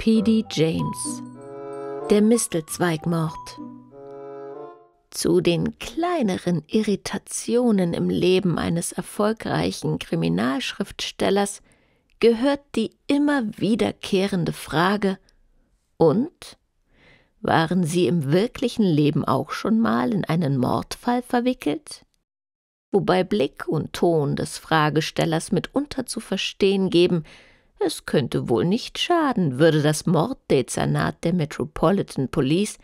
P.D. James. Der Mistelzweigmord. Zu den kleineren Irritationen im Leben eines erfolgreichen Kriminalschriftstellers gehört die immer wiederkehrende Frage und waren Sie im wirklichen Leben auch schon mal in einen Mordfall verwickelt? Wobei Blick und Ton des Fragestellers mitunter zu verstehen geben, es könnte wohl nicht schaden, würde das Morddezernat der Metropolitan Police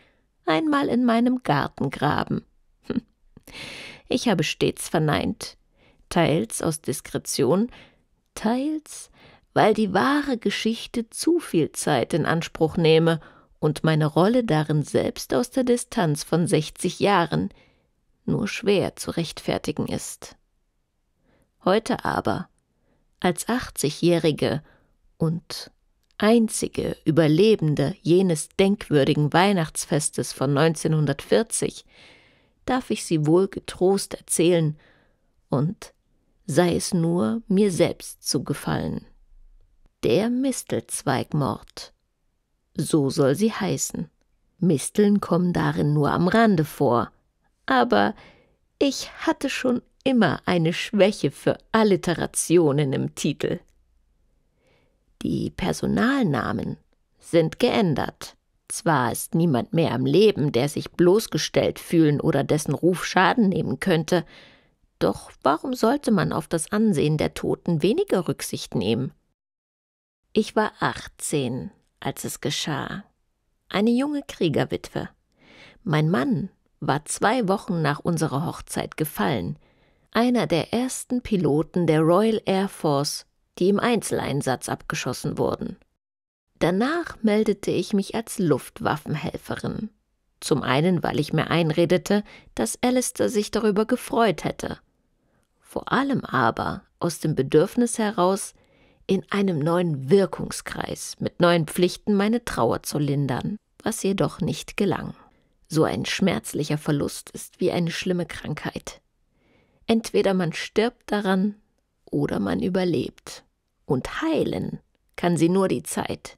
einmal in meinem Garten graben. Hm. Ich habe stets verneint, teils aus Diskretion, teils, weil die wahre Geschichte zu viel Zeit in Anspruch nehme und meine Rolle darin selbst aus der Distanz von 60 Jahren nur schwer zu rechtfertigen ist. Heute aber, als 80-Jährige und einzige Überlebende jenes denkwürdigen Weihnachtsfestes von 1940, darf ich sie wohl getrost erzählen und sei es nur mir selbst zu gefallen. Der Mistelzweigmord. So soll sie heißen. Misteln kommen darin nur am Rande vor. Aber ich hatte schon immer eine Schwäche für Alliterationen im Titel. Die Personalnamen sind geändert. Zwar ist niemand mehr am Leben, der sich bloßgestellt fühlen oder dessen Ruf Schaden nehmen könnte, doch warum sollte man auf das Ansehen der Toten weniger Rücksicht nehmen? Ich war 18, als es geschah. Eine junge Kriegerwitwe. Mein Mann war zwei Wochen nach unserer Hochzeit gefallen, einer der ersten Piloten der Royal Air Force die im Einzeleinsatz abgeschossen wurden. Danach meldete ich mich als Luftwaffenhelferin. Zum einen, weil ich mir einredete, dass Alistair sich darüber gefreut hätte. Vor allem aber aus dem Bedürfnis heraus, in einem neuen Wirkungskreis mit neuen Pflichten meine Trauer zu lindern, was jedoch nicht gelang. So ein schmerzlicher Verlust ist wie eine schlimme Krankheit. Entweder man stirbt daran oder man überlebt und heilen kann sie nur die Zeit,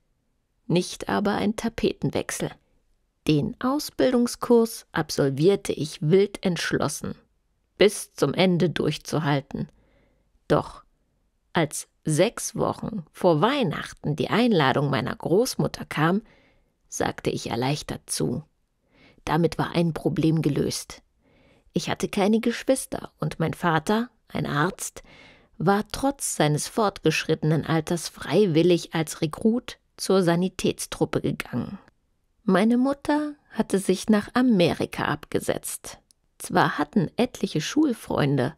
nicht aber ein Tapetenwechsel. Den Ausbildungskurs absolvierte ich wild entschlossen, bis zum Ende durchzuhalten. Doch als sechs Wochen vor Weihnachten die Einladung meiner Großmutter kam, sagte ich erleichtert zu. Damit war ein Problem gelöst. Ich hatte keine Geschwister und mein Vater, ein Arzt, war trotz seines fortgeschrittenen Alters freiwillig als Rekrut zur Sanitätstruppe gegangen. Meine Mutter hatte sich nach Amerika abgesetzt. Zwar hatten etliche Schulfreunde,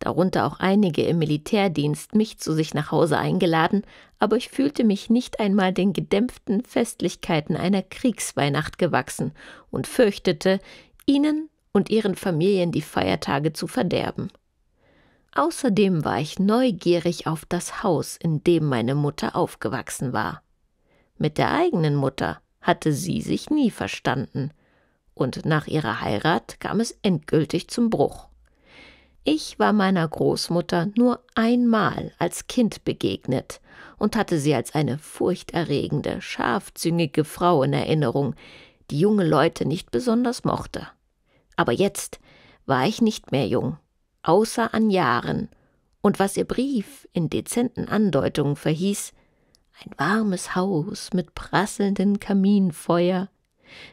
darunter auch einige im Militärdienst, mich zu sich nach Hause eingeladen, aber ich fühlte mich nicht einmal den gedämpften Festlichkeiten einer Kriegsweihnacht gewachsen und fürchtete, ihnen und ihren Familien die Feiertage zu verderben. Außerdem war ich neugierig auf das Haus, in dem meine Mutter aufgewachsen war. Mit der eigenen Mutter hatte sie sich nie verstanden, und nach ihrer Heirat kam es endgültig zum Bruch. Ich war meiner Großmutter nur einmal als Kind begegnet und hatte sie als eine furchterregende, scharfzüngige Frau in Erinnerung, die junge Leute nicht besonders mochte. Aber jetzt war ich nicht mehr jung außer an Jahren, und was ihr Brief in dezenten Andeutungen verhieß, ein warmes Haus mit prasselndem Kaminfeuer,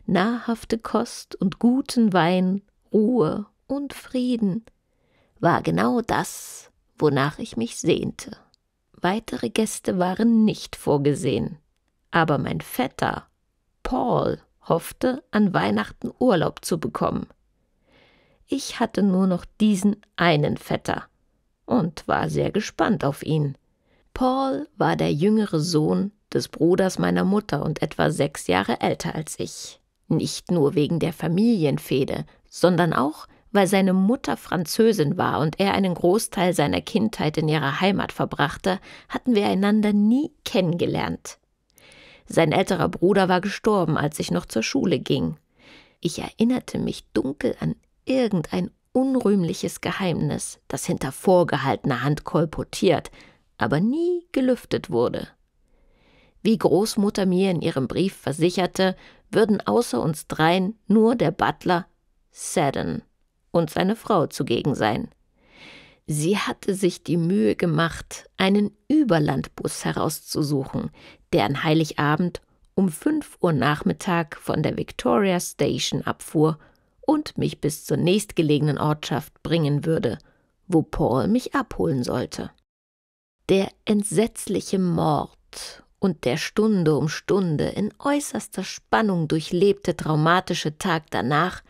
nahrhafte Kost und guten Wein, Ruhe und Frieden, war genau das, wonach ich mich sehnte. Weitere Gäste waren nicht vorgesehen, aber mein Vetter, Paul, hoffte, an Weihnachten Urlaub zu bekommen – ich hatte nur noch diesen einen Vetter und war sehr gespannt auf ihn. Paul war der jüngere Sohn des Bruders meiner Mutter und etwa sechs Jahre älter als ich. Nicht nur wegen der Familienfehde, sondern auch, weil seine Mutter Französin war und er einen Großteil seiner Kindheit in ihrer Heimat verbrachte, hatten wir einander nie kennengelernt. Sein älterer Bruder war gestorben, als ich noch zur Schule ging. Ich erinnerte mich dunkel an irgendein unrühmliches Geheimnis, das hinter vorgehaltener Hand kolportiert, aber nie gelüftet wurde. Wie Großmutter mir in ihrem Brief versicherte, würden außer uns dreien nur der Butler Seddon und seine Frau zugegen sein. Sie hatte sich die Mühe gemacht, einen Überlandbus herauszusuchen, der an Heiligabend um 5 Uhr Nachmittag von der Victoria Station abfuhr und mich bis zur nächstgelegenen Ortschaft bringen würde, wo Paul mich abholen sollte. Der entsetzliche Mord und der Stunde um Stunde in äußerster Spannung durchlebte traumatische Tag danach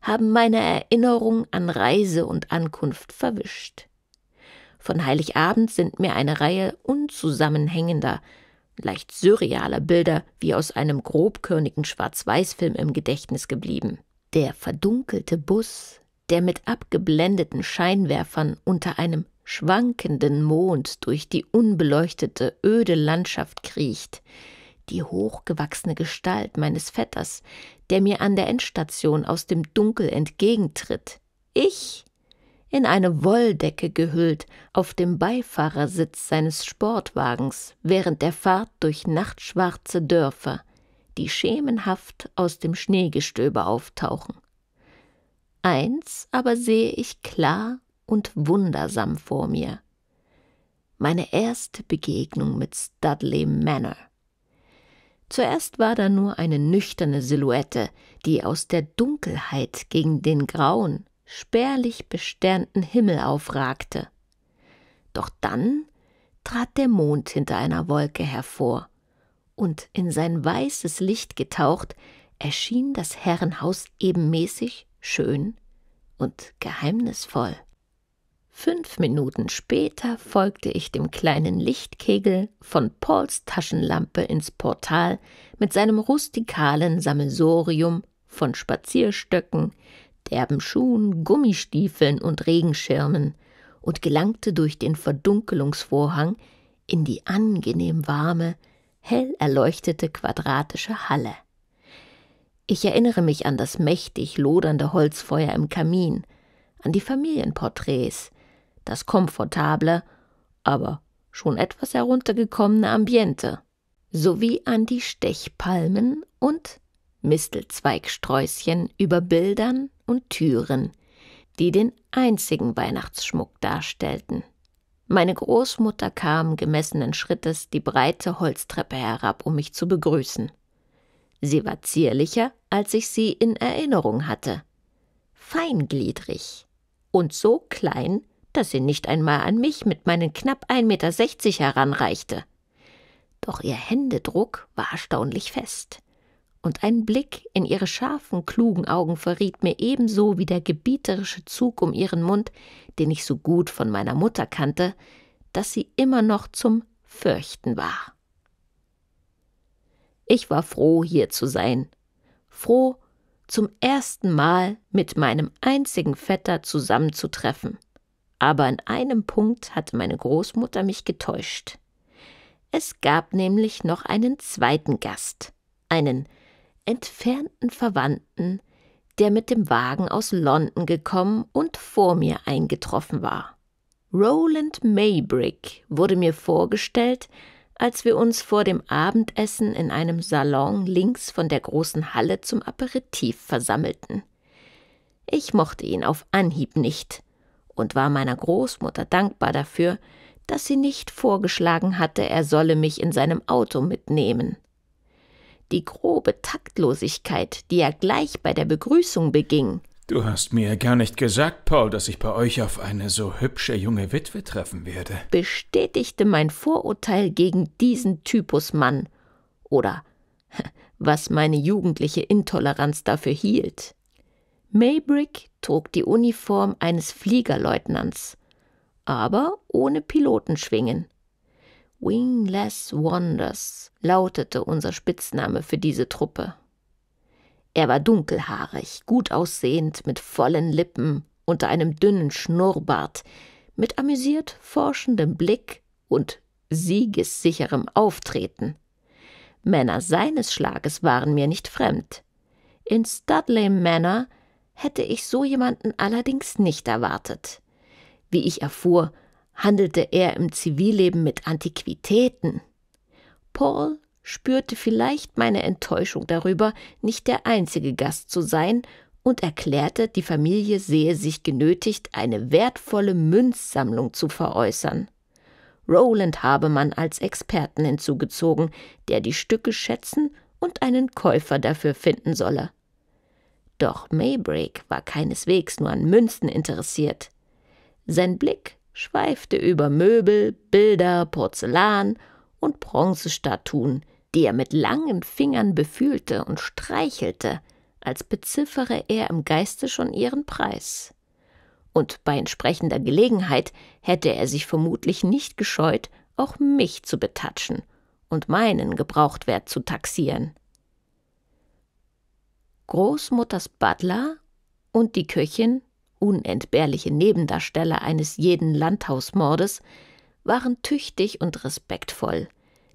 haben meine Erinnerung an Reise und Ankunft verwischt. Von Heiligabend sind mir eine Reihe unzusammenhängender, leicht surrealer Bilder wie aus einem grobkörnigen Schwarz-Weiß-Film im Gedächtnis geblieben. Der verdunkelte Bus, der mit abgeblendeten Scheinwerfern unter einem schwankenden Mond durch die unbeleuchtete, öde Landschaft kriecht, die hochgewachsene Gestalt meines Vetters, der mir an der Endstation aus dem Dunkel entgegentritt, ich, in eine Wolldecke gehüllt, auf dem Beifahrersitz seines Sportwagens während der Fahrt durch nachtschwarze Dörfer, die schemenhaft aus dem Schneegestöber auftauchen. Eins aber sehe ich klar und wundersam vor mir. Meine erste Begegnung mit Studley Manor. Zuerst war da nur eine nüchterne Silhouette, die aus der Dunkelheit gegen den grauen, spärlich besternten Himmel aufragte. Doch dann trat der Mond hinter einer Wolke hervor und in sein weißes Licht getaucht, erschien das Herrenhaus ebenmäßig, schön und geheimnisvoll. Fünf Minuten später folgte ich dem kleinen Lichtkegel von Pauls Taschenlampe ins Portal mit seinem rustikalen Sammelsorium von Spazierstöcken, derben Schuhen, Gummistiefeln und Regenschirmen und gelangte durch den Verdunkelungsvorhang in die angenehm warme, hell erleuchtete quadratische Halle. Ich erinnere mich an das mächtig lodernde Holzfeuer im Kamin, an die Familienporträts, das komfortable, aber schon etwas heruntergekommene Ambiente, sowie an die Stechpalmen und Mistelzweigsträußchen über Bildern und Türen, die den einzigen Weihnachtsschmuck darstellten. Meine Großmutter kam gemessenen Schrittes die breite Holztreppe herab, um mich zu begrüßen. Sie war zierlicher, als ich sie in Erinnerung hatte. Feingliedrig. Und so klein, dass sie nicht einmal an mich mit meinen knapp 1,60 Meter heranreichte. Doch ihr Händedruck war erstaunlich fest und ein Blick in ihre scharfen, klugen Augen verriet mir ebenso wie der gebieterische Zug um ihren Mund, den ich so gut von meiner Mutter kannte, dass sie immer noch zum Fürchten war. Ich war froh, hier zu sein, froh, zum ersten Mal mit meinem einzigen Vetter zusammenzutreffen. Aber in einem Punkt hatte meine Großmutter mich getäuscht. Es gab nämlich noch einen zweiten Gast, einen entfernten Verwandten, der mit dem Wagen aus London gekommen und vor mir eingetroffen war. Roland Maybrick wurde mir vorgestellt, als wir uns vor dem Abendessen in einem Salon links von der großen Halle zum Aperitif versammelten. Ich mochte ihn auf Anhieb nicht und war meiner Großmutter dankbar dafür, dass sie nicht vorgeschlagen hatte, er solle mich in seinem Auto mitnehmen die grobe Taktlosigkeit, die er gleich bei der Begrüßung beging. Du hast mir gar nicht gesagt, Paul, dass ich bei euch auf eine so hübsche junge Witwe treffen werde. Bestätigte mein Vorurteil gegen diesen Typus Mann. Oder was meine jugendliche Intoleranz dafür hielt. Maybrick trug die Uniform eines Fliegerleutnants, aber ohne Pilotenschwingen. Wingless Wonders lautete unser Spitzname für diese Truppe. Er war dunkelhaarig, gut aussehend, mit vollen Lippen, unter einem dünnen Schnurrbart, mit amüsiert forschendem Blick und siegessicherem Auftreten. Männer seines Schlages waren mir nicht fremd. In Studley Manor hätte ich so jemanden allerdings nicht erwartet. Wie ich erfuhr, handelte er im Zivilleben mit Antiquitäten. Paul spürte vielleicht meine Enttäuschung darüber, nicht der einzige Gast zu sein, und erklärte, die Familie sehe sich genötigt, eine wertvolle Münzsammlung zu veräußern. Roland habe man als Experten hinzugezogen, der die Stücke schätzen und einen Käufer dafür finden solle. Doch Maybreak war keineswegs nur an Münzen interessiert. Sein Blick schweifte über Möbel, Bilder, Porzellan und Bronzestatuen, die er mit langen Fingern befühlte und streichelte, als beziffere er im Geiste schon ihren Preis. Und bei entsprechender Gelegenheit hätte er sich vermutlich nicht gescheut, auch mich zu betatschen und meinen Gebrauchtwert zu taxieren. Großmutters Butler und die Köchin unentbehrliche Nebendarsteller eines jeden Landhausmordes, waren tüchtig und respektvoll,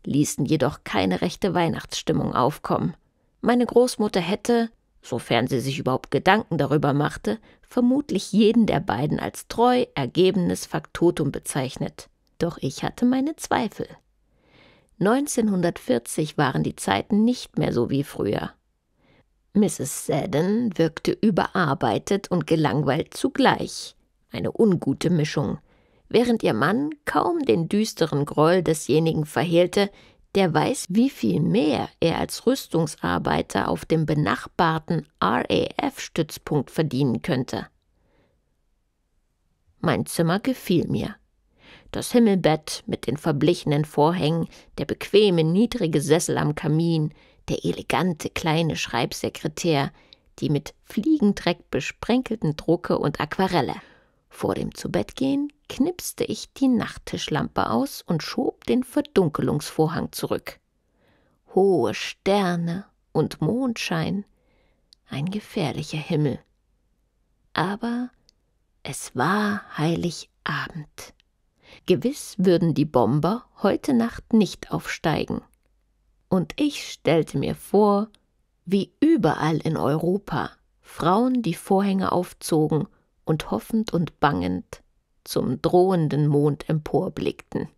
ließen jedoch keine rechte Weihnachtsstimmung aufkommen. Meine Großmutter hätte, sofern sie sich überhaupt Gedanken darüber machte, vermutlich jeden der beiden als treu, ergebenes Faktotum bezeichnet. Doch ich hatte meine Zweifel. 1940 waren die Zeiten nicht mehr so wie früher. Mrs. Seddon wirkte überarbeitet und gelangweilt zugleich, eine ungute Mischung, während ihr Mann kaum den düsteren Groll desjenigen verhehlte, der weiß, wie viel mehr er als Rüstungsarbeiter auf dem benachbarten RAF-Stützpunkt verdienen könnte. Mein Zimmer gefiel mir. Das Himmelbett mit den verblichenen Vorhängen, der bequeme, niedrige Sessel am Kamin, der elegante kleine Schreibsekretär, die mit Fliegendreck besprenkelten Drucke und Aquarelle. Vor dem Zubettgehen knipste ich die Nachttischlampe aus und schob den Verdunkelungsvorhang zurück. Hohe Sterne und Mondschein, ein gefährlicher Himmel. Aber es war Heiligabend. Gewiss würden die Bomber heute Nacht nicht aufsteigen und ich stellte mir vor, wie überall in Europa Frauen die Vorhänge aufzogen und hoffend und bangend zum drohenden Mond emporblickten.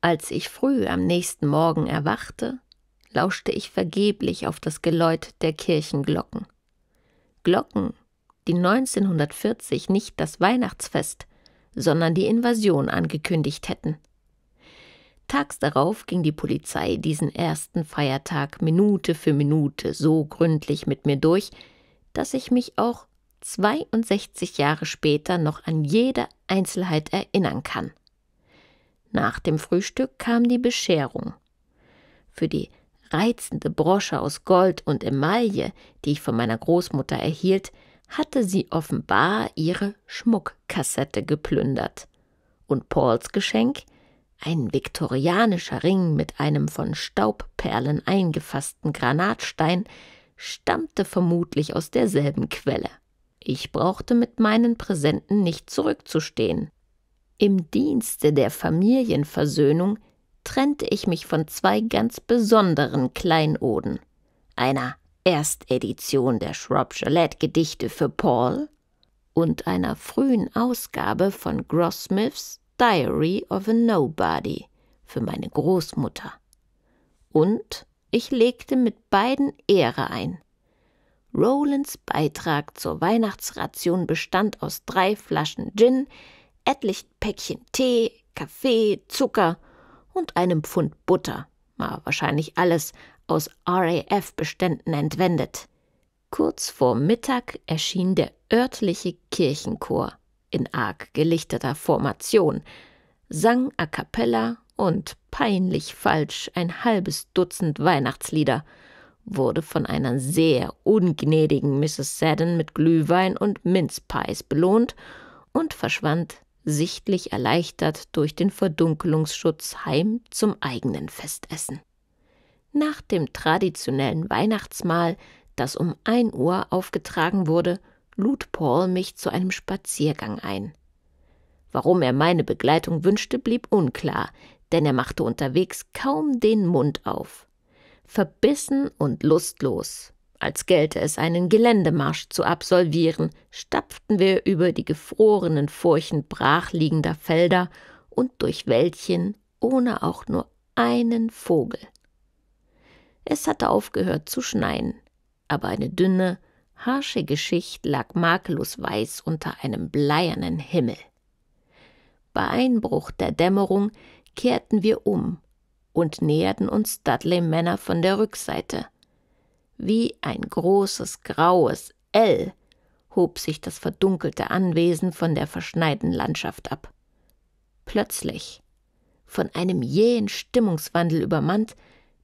Als ich früh am nächsten Morgen erwachte, lauschte ich vergeblich auf das Geläut der Kirchenglocken. Glocken, die 1940 nicht das Weihnachtsfest, sondern die Invasion angekündigt hätten – Tags darauf ging die Polizei diesen ersten Feiertag Minute für Minute so gründlich mit mir durch, dass ich mich auch 62 Jahre später noch an jede Einzelheit erinnern kann. Nach dem Frühstück kam die Bescherung. Für die reizende Brosche aus Gold und Emaille, die ich von meiner Großmutter erhielt, hatte sie offenbar ihre Schmuckkassette geplündert. Und Pauls Geschenk – ein viktorianischer Ring mit einem von Staubperlen eingefassten Granatstein, stammte vermutlich aus derselben Quelle. Ich brauchte mit meinen Präsenten nicht zurückzustehen. Im Dienste der Familienversöhnung trennte ich mich von zwei ganz besonderen Kleinoden, einer Erstedition der shropshire Gillette Gedichte für Paul und einer frühen Ausgabe von Grossmiths Diary of a Nobody für meine Großmutter. Und ich legte mit beiden Ehre ein. Rolands Beitrag zur Weihnachtsration bestand aus drei Flaschen Gin, etlichen Päckchen Tee, Kaffee, Zucker und einem Pfund Butter, war wahrscheinlich alles aus RAF-Beständen entwendet. Kurz vor Mittag erschien der örtliche Kirchenchor – in arg gelichteter Formation, sang a cappella und peinlich falsch ein halbes Dutzend Weihnachtslieder, wurde von einer sehr ungnädigen Mrs. Seddon mit Glühwein und Minzpies belohnt und verschwand sichtlich erleichtert durch den Verdunkelungsschutz heim zum eigenen Festessen. Nach dem traditionellen Weihnachtsmahl, das um ein Uhr aufgetragen wurde, lud Paul mich zu einem Spaziergang ein. Warum er meine Begleitung wünschte, blieb unklar, denn er machte unterwegs kaum den Mund auf. Verbissen und lustlos, als gelte es einen Geländemarsch zu absolvieren, stapften wir über die gefrorenen Furchen brachliegender Felder und durch Wäldchen ohne auch nur einen Vogel. Es hatte aufgehört zu schneien, aber eine dünne, Harsche Geschicht lag makellos weiß unter einem bleiernen Himmel. Bei Einbruch der Dämmerung kehrten wir um und näherten uns Dudley Männer von der Rückseite. Wie ein großes graues L hob sich das verdunkelte Anwesen von der verschneiten Landschaft ab. Plötzlich, von einem jähen Stimmungswandel übermannt,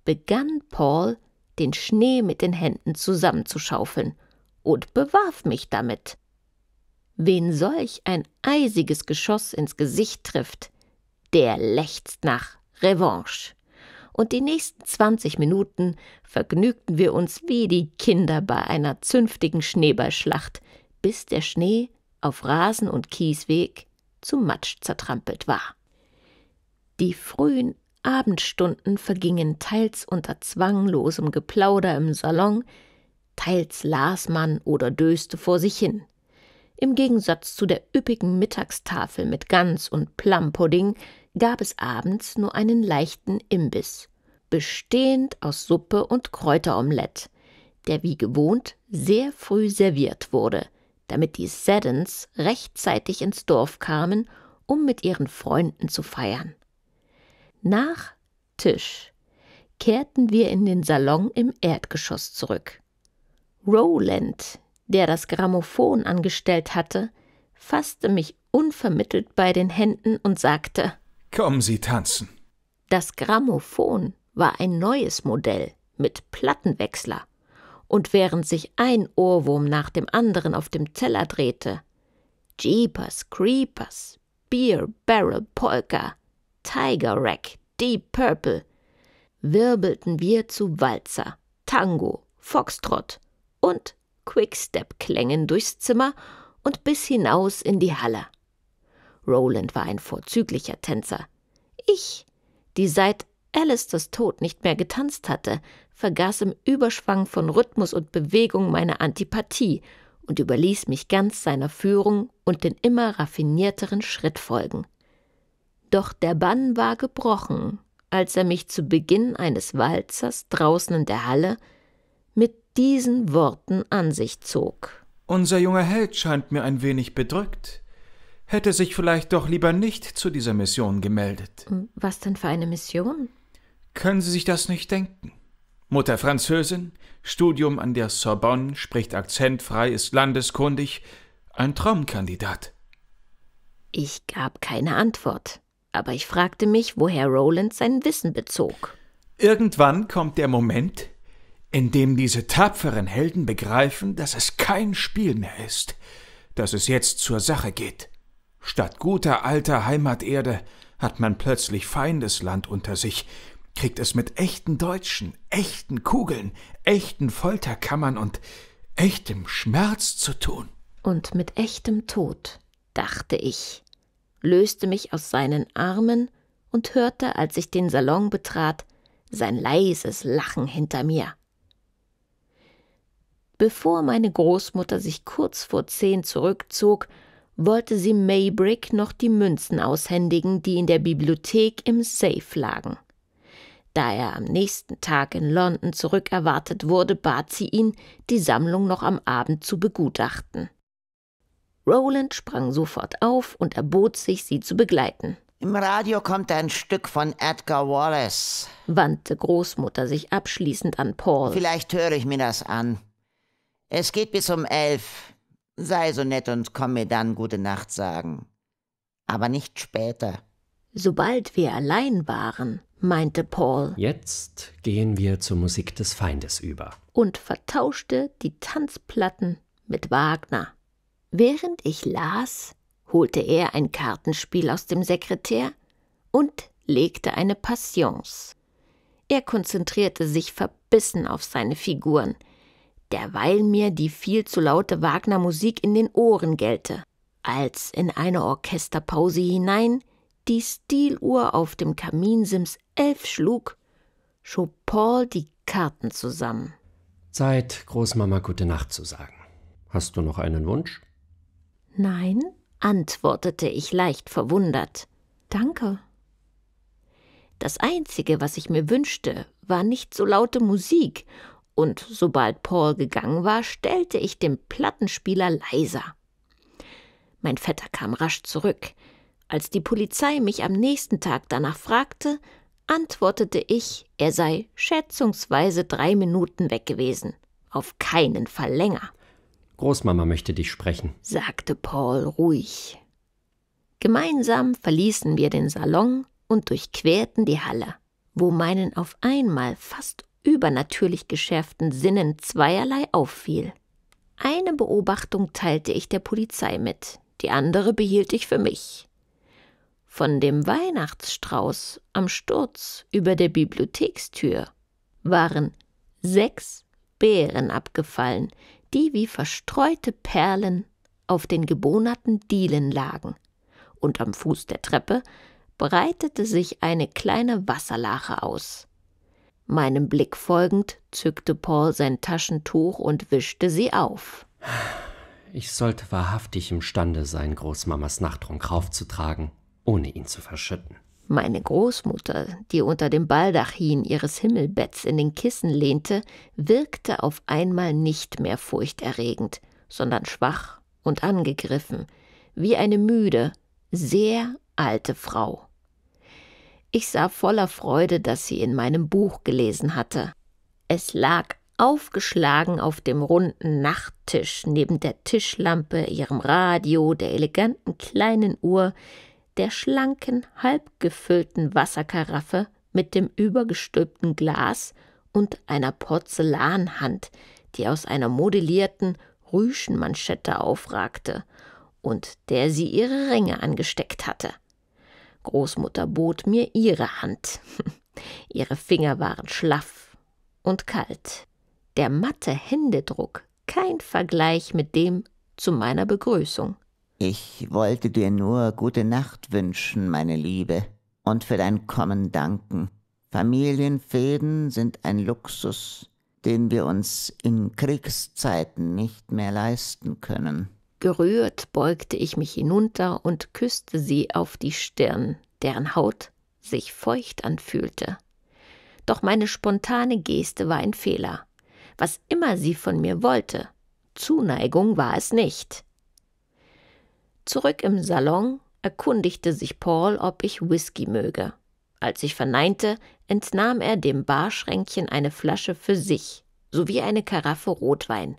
begann Paul, den Schnee mit den Händen zusammenzuschaufeln – und bewarf mich damit. Wen solch ein eisiges Geschoss ins Gesicht trifft, der lechzt nach Revanche. Und die nächsten zwanzig Minuten vergnügten wir uns wie die Kinder bei einer zünftigen Schneeballschlacht, bis der Schnee auf Rasen und Kiesweg zu Matsch zertrampelt war. Die frühen Abendstunden vergingen teils unter zwanglosem Geplauder im Salon, Teils las man oder döste vor sich hin. Im Gegensatz zu der üppigen Mittagstafel mit Gans und Plumpudding gab es abends nur einen leichten Imbiss, bestehend aus Suppe und Kräuteromelett, der wie gewohnt sehr früh serviert wurde, damit die Seddons rechtzeitig ins Dorf kamen, um mit ihren Freunden zu feiern. Nach Tisch kehrten wir in den Salon im Erdgeschoss zurück. Roland, der das Grammophon angestellt hatte, fasste mich unvermittelt bei den Händen und sagte Kommen Sie tanzen. Das Grammophon war ein neues Modell mit Plattenwechsler, und während sich ein Ohrwurm nach dem anderen auf dem Teller drehte, Jeepers, Creepers, Beer Barrel Polka, Tiger Rack, Deep Purple, wirbelten wir zu Walzer, Tango, Foxtrot und Quickstep-Klängen durchs Zimmer und bis hinaus in die Halle. Roland war ein vorzüglicher Tänzer. Ich, die seit Alistairs Tod nicht mehr getanzt hatte, vergaß im Überschwang von Rhythmus und Bewegung meine Antipathie und überließ mich ganz seiner Führung und den immer raffinierteren Schrittfolgen. Doch der Bann war gebrochen, als er mich zu Beginn eines Walzers draußen in der Halle diesen Worten an sich zog. Unser junger Held scheint mir ein wenig bedrückt. Hätte sich vielleicht doch lieber nicht zu dieser Mission gemeldet. Hm, was denn für eine Mission? Können Sie sich das nicht denken? Mutter Französin, Studium an der Sorbonne, spricht akzentfrei, ist landeskundig, ein Traumkandidat. Ich gab keine Antwort, aber ich fragte mich, woher Roland sein Wissen bezog. Irgendwann kommt der Moment, in dem diese tapferen Helden begreifen, dass es kein Spiel mehr ist, dass es jetzt zur Sache geht. Statt guter alter Heimaterde hat man plötzlich Feindesland unter sich, kriegt es mit echten Deutschen, echten Kugeln, echten Folterkammern und echtem Schmerz zu tun. Und mit echtem Tod, dachte ich, löste mich aus seinen Armen und hörte, als ich den Salon betrat, sein leises Lachen hinter mir. Bevor meine Großmutter sich kurz vor zehn zurückzog, wollte sie Maybrick noch die Münzen aushändigen, die in der Bibliothek im Safe lagen. Da er am nächsten Tag in London zurückerwartet wurde, bat sie ihn, die Sammlung noch am Abend zu begutachten. Roland sprang sofort auf und erbot sich, sie zu begleiten. Im Radio kommt ein Stück von Edgar Wallace, wandte Großmutter sich abschließend an Paul. Vielleicht höre ich mir das an. Es geht bis um elf. Sei so nett und komm mir dann gute Nacht sagen. Aber nicht später. Sobald wir allein waren, meinte Paul. Jetzt gehen wir zur Musik des Feindes über. Und vertauschte die Tanzplatten mit Wagner. Während ich las, holte er ein Kartenspiel aus dem Sekretär und legte eine Passions. Er konzentrierte sich verbissen auf seine Figuren – derweil mir die viel zu laute Wagner-Musik in den Ohren gellte, als in eine Orchesterpause hinein die Stiluhr auf dem Kaminsims elf schlug, schob Paul die Karten zusammen. Zeit, Großmama gute Nacht zu sagen. Hast du noch einen Wunsch? Nein, antwortete ich leicht verwundert. Danke. Das Einzige, was ich mir wünschte, war nicht so laute Musik und sobald Paul gegangen war, stellte ich den Plattenspieler leiser. Mein Vetter kam rasch zurück. Als die Polizei mich am nächsten Tag danach fragte, antwortete ich, er sei schätzungsweise drei Minuten weg gewesen. Auf keinen Fall länger. Großmama möchte dich sprechen, sagte Paul ruhig. Gemeinsam verließen wir den Salon und durchquerten die Halle, wo meinen auf einmal fast übernatürlich geschärften Sinnen zweierlei auffiel. Eine Beobachtung teilte ich der Polizei mit, die andere behielt ich für mich. Von dem Weihnachtsstrauß am Sturz über der Bibliothekstür waren sechs Beeren abgefallen, die wie verstreute Perlen auf den gebohnerten Dielen lagen, und am Fuß der Treppe breitete sich eine kleine Wasserlache aus, Meinem Blick folgend zückte Paul sein Taschentuch und wischte sie auf. Ich sollte wahrhaftig imstande sein, Großmamas Nachtrunk raufzutragen, ohne ihn zu verschütten. Meine Großmutter, die unter dem Baldachin ihres Himmelbetts in den Kissen lehnte, wirkte auf einmal nicht mehr furchterregend, sondern schwach und angegriffen, wie eine müde, sehr alte Frau. Ich sah voller Freude, dass sie in meinem Buch gelesen hatte. Es lag aufgeschlagen auf dem runden Nachttisch neben der Tischlampe, ihrem Radio, der eleganten kleinen Uhr, der schlanken, halbgefüllten Wasserkaraffe mit dem übergestülpten Glas und einer Porzellanhand, die aus einer modellierten Rüschenmanschette aufragte und der sie ihre Ringe angesteckt hatte. Großmutter bot mir ihre Hand. ihre Finger waren schlaff und kalt. Der matte Händedruck kein Vergleich mit dem zu meiner Begrüßung. Ich wollte dir nur gute Nacht wünschen, meine Liebe, und für dein Kommen danken. Familienfäden sind ein Luxus, den wir uns in Kriegszeiten nicht mehr leisten können. Gerührt beugte ich mich hinunter und küsste sie auf die Stirn, deren Haut sich feucht anfühlte. Doch meine spontane Geste war ein Fehler. Was immer sie von mir wollte, Zuneigung war es nicht. Zurück im Salon erkundigte sich Paul, ob ich Whisky möge. Als ich verneinte, entnahm er dem Barschränkchen eine Flasche für sich sowie eine Karaffe Rotwein,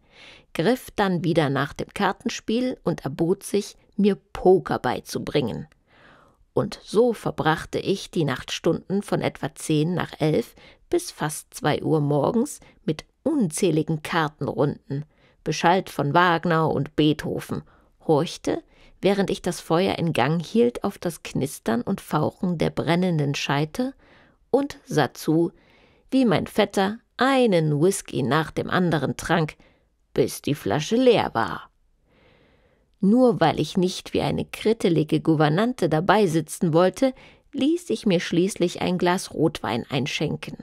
griff dann wieder nach dem Kartenspiel und erbot sich, mir Poker beizubringen. Und so verbrachte ich die Nachtstunden von etwa zehn nach elf bis fast zwei Uhr morgens mit unzähligen Kartenrunden, Bescheid von Wagner und Beethoven, horchte, während ich das Feuer in Gang hielt, auf das Knistern und Fauchen der brennenden Scheite und sah zu, wie mein Vetter einen Whisky nach dem anderen trank, bis die Flasche leer war. Nur weil ich nicht wie eine krittelige Gouvernante dabei sitzen wollte, ließ ich mir schließlich ein Glas Rotwein einschenken.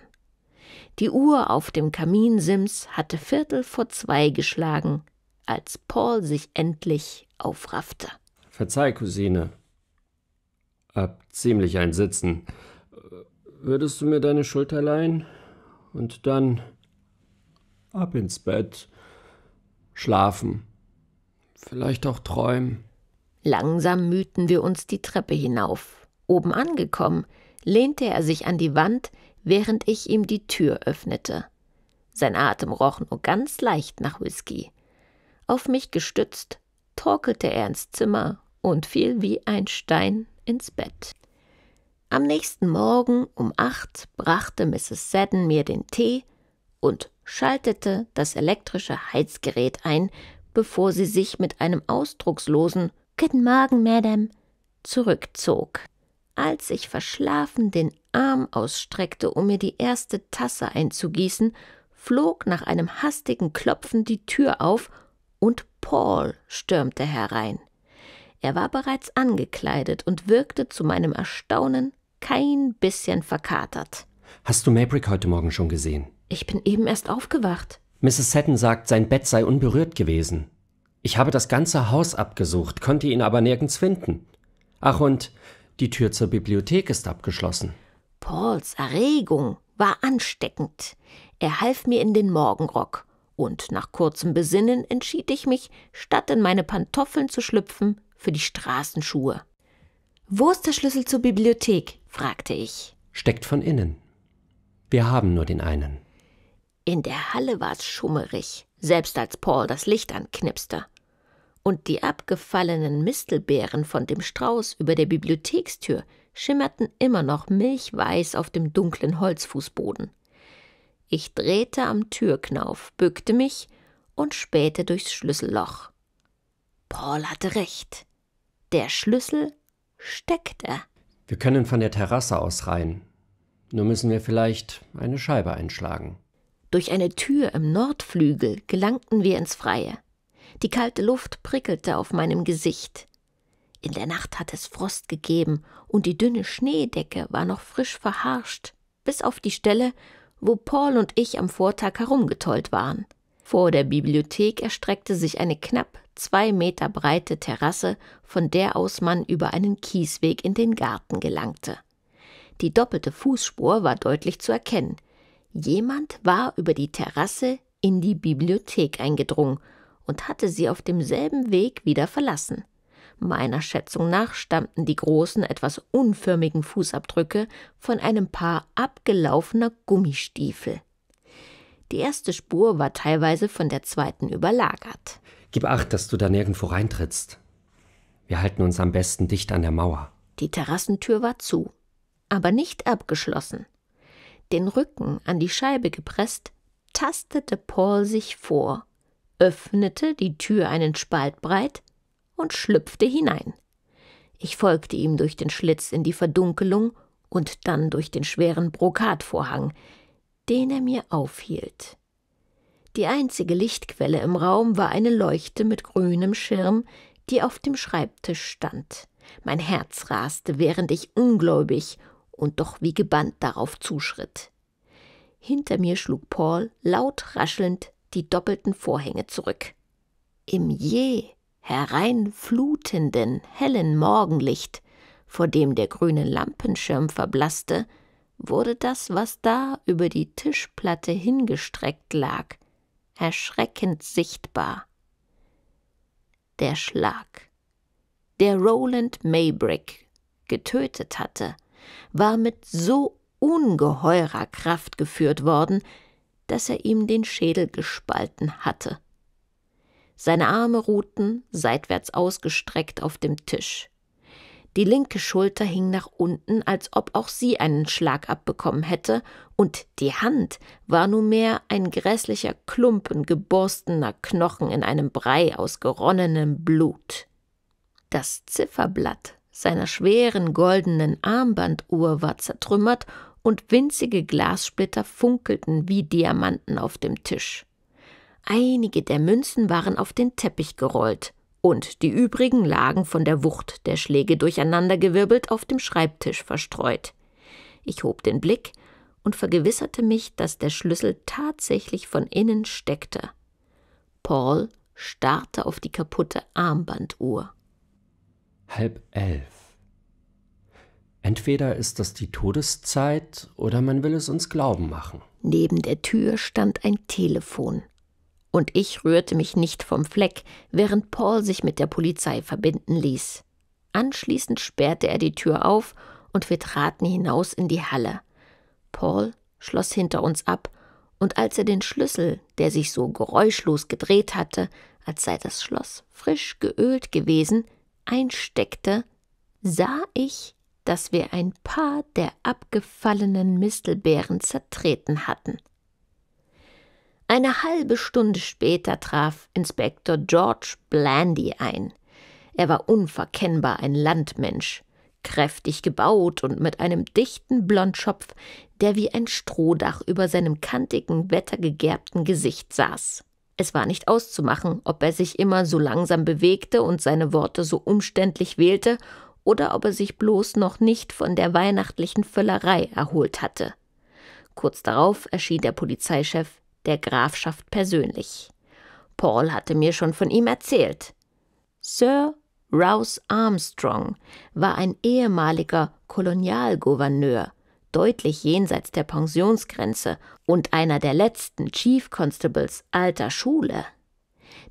Die Uhr auf dem Kaminsims hatte Viertel vor zwei geschlagen, als Paul sich endlich aufraffte. Verzeih, Cousine. Ab ziemlich ein Sitzen. Würdest du mir deine Schulter leihen? und dann ab ins Bett, schlafen, vielleicht auch träumen. Langsam mühten wir uns die Treppe hinauf. Oben angekommen, lehnte er sich an die Wand, während ich ihm die Tür öffnete. Sein Atem roch nur ganz leicht nach Whisky. Auf mich gestützt, torkelte er ins Zimmer und fiel wie ein Stein ins Bett. Am nächsten Morgen um acht brachte Mrs. Seddon mir den Tee und schaltete das elektrische Heizgerät ein, bevor sie sich mit einem ausdruckslosen Guten Morgen, Madame zurückzog. Als ich verschlafen den Arm ausstreckte, um mir die erste Tasse einzugießen, flog nach einem hastigen Klopfen die Tür auf und Paul stürmte herein. Er war bereits angekleidet und wirkte zu meinem Erstaunen kein bisschen verkatert. Hast du Maybrick heute Morgen schon gesehen? Ich bin eben erst aufgewacht. Mrs. Seddon sagt, sein Bett sei unberührt gewesen. Ich habe das ganze Haus abgesucht, konnte ihn aber nirgends finden. Ach und die Tür zur Bibliothek ist abgeschlossen. Pauls Erregung war ansteckend. Er half mir in den Morgenrock, und nach kurzem Besinnen entschied ich mich, statt in meine Pantoffeln zu schlüpfen, für die Straßenschuhe. Wo ist der Schlüssel zur Bibliothek? fragte ich. Steckt von innen. Wir haben nur den einen. In der Halle war's schummerig, selbst als Paul das Licht anknipste. Und die abgefallenen Mistelbeeren von dem Strauß über der Bibliothekstür schimmerten immer noch milchweiß auf dem dunklen Holzfußboden. Ich drehte am Türknauf, bückte mich und spähte durchs Schlüsselloch. Paul hatte recht. Der Schlüssel steckte. Wir können von der Terrasse aus rein. Nur müssen wir vielleicht eine Scheibe einschlagen. Durch eine Tür im Nordflügel gelangten wir ins Freie. Die kalte Luft prickelte auf meinem Gesicht. In der Nacht hatte es Frost gegeben und die dünne Schneedecke war noch frisch verharscht, bis auf die Stelle, wo Paul und ich am Vortag herumgetollt waren. Vor der Bibliothek erstreckte sich eine knapp zwei Meter breite Terrasse, von der aus man über einen Kiesweg in den Garten gelangte. Die doppelte Fußspur war deutlich zu erkennen. Jemand war über die Terrasse in die Bibliothek eingedrungen und hatte sie auf demselben Weg wieder verlassen. Meiner Schätzung nach stammten die großen, etwas unförmigen Fußabdrücke von einem Paar abgelaufener Gummistiefel. Die erste Spur war teilweise von der zweiten überlagert. Gib acht, dass du da nirgendwo reintrittst. Wir halten uns am besten dicht an der Mauer. Die Terrassentür war zu, aber nicht abgeschlossen. Den Rücken an die Scheibe gepresst, tastete Paul sich vor, öffnete die Tür einen Spalt breit und schlüpfte hinein. Ich folgte ihm durch den Schlitz in die Verdunkelung und dann durch den schweren Brokatvorhang, den er mir aufhielt. Die einzige Lichtquelle im Raum war eine Leuchte mit grünem Schirm, die auf dem Schreibtisch stand. Mein Herz raste, während ich ungläubig und doch wie gebannt darauf zuschritt. Hinter mir schlug Paul laut raschelnd die doppelten Vorhänge zurück. Im je hereinflutenden, hellen Morgenlicht, vor dem der grüne Lampenschirm verblasste, wurde das, was da über die Tischplatte hingestreckt lag, erschreckend sichtbar. Der Schlag, der Roland Maybrick getötet hatte, war mit so ungeheurer Kraft geführt worden, dass er ihm den Schädel gespalten hatte. Seine Arme ruhten, seitwärts ausgestreckt, auf dem Tisch. Die linke Schulter hing nach unten, als ob auch sie einen Schlag abbekommen hätte, und die Hand war nunmehr ein grässlicher Klumpen geborstener Knochen in einem Brei aus geronnenem Blut. Das Zifferblatt seiner schweren goldenen Armbanduhr war zertrümmert und winzige Glassplitter funkelten wie Diamanten auf dem Tisch. Einige der Münzen waren auf den Teppich gerollt und die übrigen lagen von der Wucht der Schläge durcheinandergewirbelt auf dem Schreibtisch verstreut. Ich hob den Blick und vergewisserte mich, dass der Schlüssel tatsächlich von innen steckte. Paul starrte auf die kaputte Armbanduhr. Halb elf. Entweder ist das die Todeszeit oder man will es uns glauben machen. Neben der Tür stand ein Telefon und ich rührte mich nicht vom Fleck, während Paul sich mit der Polizei verbinden ließ. Anschließend sperrte er die Tür auf und wir traten hinaus in die Halle. Paul schloss hinter uns ab, und als er den Schlüssel, der sich so geräuschlos gedreht hatte, als sei das Schloss frisch geölt gewesen, einsteckte, sah ich, dass wir ein paar der abgefallenen Mistelbeeren zertreten hatten. Eine halbe Stunde später traf Inspektor George Blandy ein. Er war unverkennbar ein Landmensch, kräftig gebaut und mit einem dichten Blondschopf, der wie ein Strohdach über seinem kantigen, wettergegerbten Gesicht saß. Es war nicht auszumachen, ob er sich immer so langsam bewegte und seine Worte so umständlich wählte, oder ob er sich bloß noch nicht von der weihnachtlichen Völlerei erholt hatte. Kurz darauf erschien der Polizeichef der Grafschaft persönlich. Paul hatte mir schon von ihm erzählt. Sir Rouse Armstrong war ein ehemaliger Kolonialgouverneur, deutlich jenseits der Pensionsgrenze und einer der letzten Chief Constables alter Schule.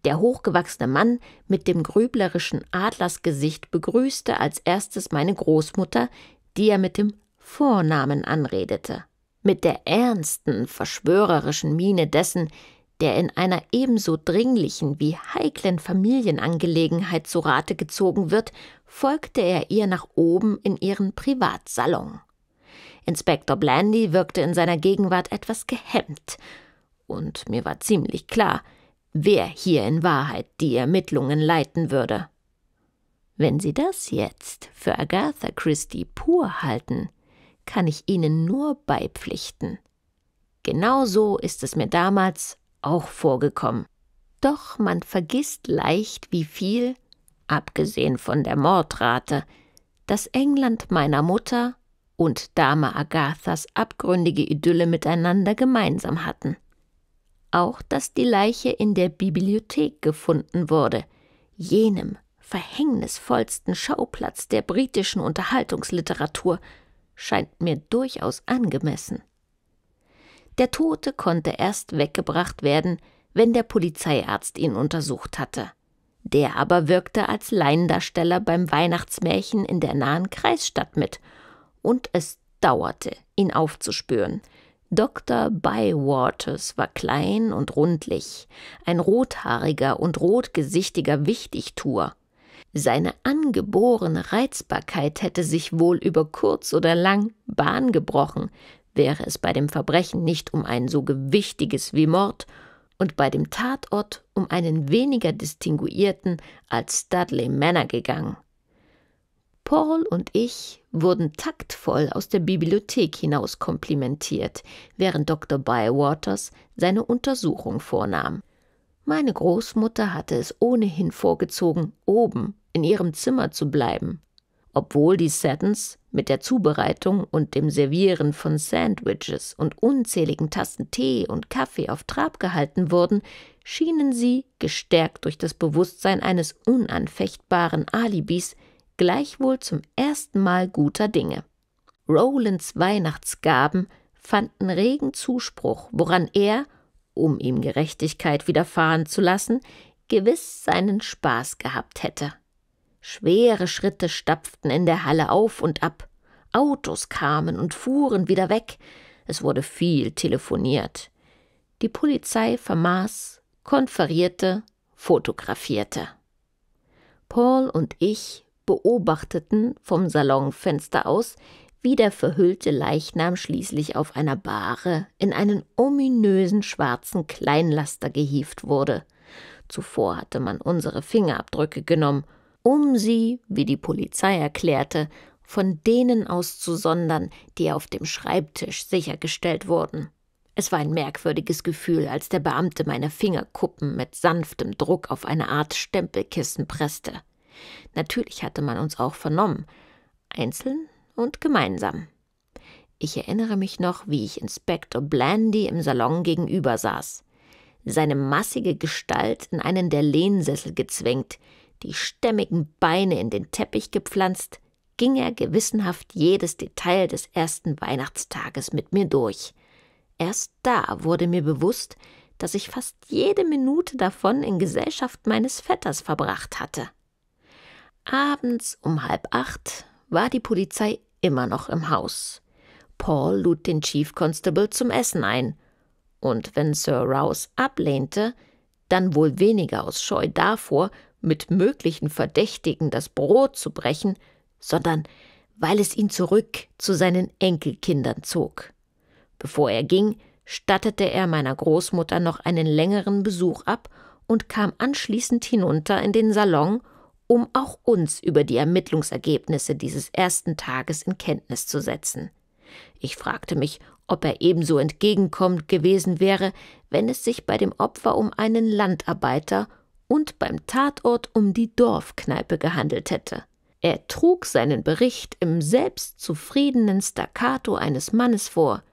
Der hochgewachsene Mann mit dem grüblerischen Adlersgesicht begrüßte als erstes meine Großmutter, die er mit dem Vornamen anredete mit der ernsten, verschwörerischen Miene dessen, der in einer ebenso dringlichen wie heiklen Familienangelegenheit zu Rate gezogen wird, folgte er ihr nach oben in ihren Privatsalon. Inspektor Blandy wirkte in seiner Gegenwart etwas gehemmt, und mir war ziemlich klar, wer hier in Wahrheit die Ermittlungen leiten würde. Wenn Sie das jetzt für Agatha Christie pur halten, kann ich Ihnen nur beipflichten. Genau so ist es mir damals auch vorgekommen. Doch man vergisst leicht, wie viel, abgesehen von der Mordrate, das England meiner Mutter und Dame Agathas abgründige Idylle miteinander gemeinsam hatten. Auch, dass die Leiche in der Bibliothek gefunden wurde, jenem verhängnisvollsten Schauplatz der britischen Unterhaltungsliteratur, scheint mir durchaus angemessen. Der Tote konnte erst weggebracht werden, wenn der Polizeiarzt ihn untersucht hatte. Der aber wirkte als Laiendarsteller beim Weihnachtsmärchen in der nahen Kreisstadt mit, und es dauerte, ihn aufzuspüren. Dr. Bywaters war klein und rundlich, ein rothaariger und rotgesichtiger Wichtigtuer seine angeborene Reizbarkeit hätte sich wohl über kurz oder lang Bahn gebrochen, wäre es bei dem Verbrechen nicht um ein so gewichtiges wie Mord und bei dem Tatort um einen weniger distinguierten als Dudley Manor gegangen. Paul und ich wurden taktvoll aus der Bibliothek hinaus komplimentiert, während Dr. Bywaters seine Untersuchung vornahm. Meine Großmutter hatte es ohnehin vorgezogen, oben in ihrem Zimmer zu bleiben, obwohl die Sattons mit der Zubereitung und dem Servieren von Sandwiches und unzähligen Tassen Tee und Kaffee auf Trab gehalten wurden, schienen sie, gestärkt durch das Bewusstsein eines unanfechtbaren Alibis, gleichwohl zum ersten Mal guter Dinge. Rolands Weihnachtsgaben fanden regen Zuspruch, woran er um ihm Gerechtigkeit widerfahren zu lassen, gewiss seinen Spaß gehabt hätte. Schwere Schritte stapften in der Halle auf und ab, Autos kamen und fuhren wieder weg, es wurde viel telefoniert. Die Polizei vermaß, konferierte, fotografierte. Paul und ich beobachteten vom Salonfenster aus wie der verhüllte Leichnam schließlich auf einer Bahre in einen ominösen schwarzen Kleinlaster gehieft wurde. Zuvor hatte man unsere Fingerabdrücke genommen, um sie, wie die Polizei erklärte, von denen auszusondern, die auf dem Schreibtisch sichergestellt wurden. Es war ein merkwürdiges Gefühl, als der Beamte meine Fingerkuppen mit sanftem Druck auf eine Art Stempelkissen presste. Natürlich hatte man uns auch vernommen. Einzeln und gemeinsam. Ich erinnere mich noch, wie ich Inspektor Blandy im Salon gegenüber saß, seine massige Gestalt in einen der Lehnsessel gezwängt, die stämmigen Beine in den Teppich gepflanzt, ging er gewissenhaft jedes Detail des ersten Weihnachtstages mit mir durch. Erst da wurde mir bewusst, dass ich fast jede Minute davon in Gesellschaft meines Vetters verbracht hatte. Abends um halb acht war die Polizei immer noch im Haus. Paul lud den Chief Constable zum Essen ein. Und wenn Sir Rouse ablehnte, dann wohl weniger aus Scheu davor, mit möglichen Verdächtigen das Brot zu brechen, sondern weil es ihn zurück zu seinen Enkelkindern zog. Bevor er ging, stattete er meiner Großmutter noch einen längeren Besuch ab und kam anschließend hinunter in den Salon um auch uns über die Ermittlungsergebnisse dieses ersten Tages in Kenntnis zu setzen. Ich fragte mich, ob er ebenso entgegenkommend gewesen wäre, wenn es sich bei dem Opfer um einen Landarbeiter und beim Tatort um die Dorfkneipe gehandelt hätte. Er trug seinen Bericht im selbstzufriedenen Staccato eines Mannes vor,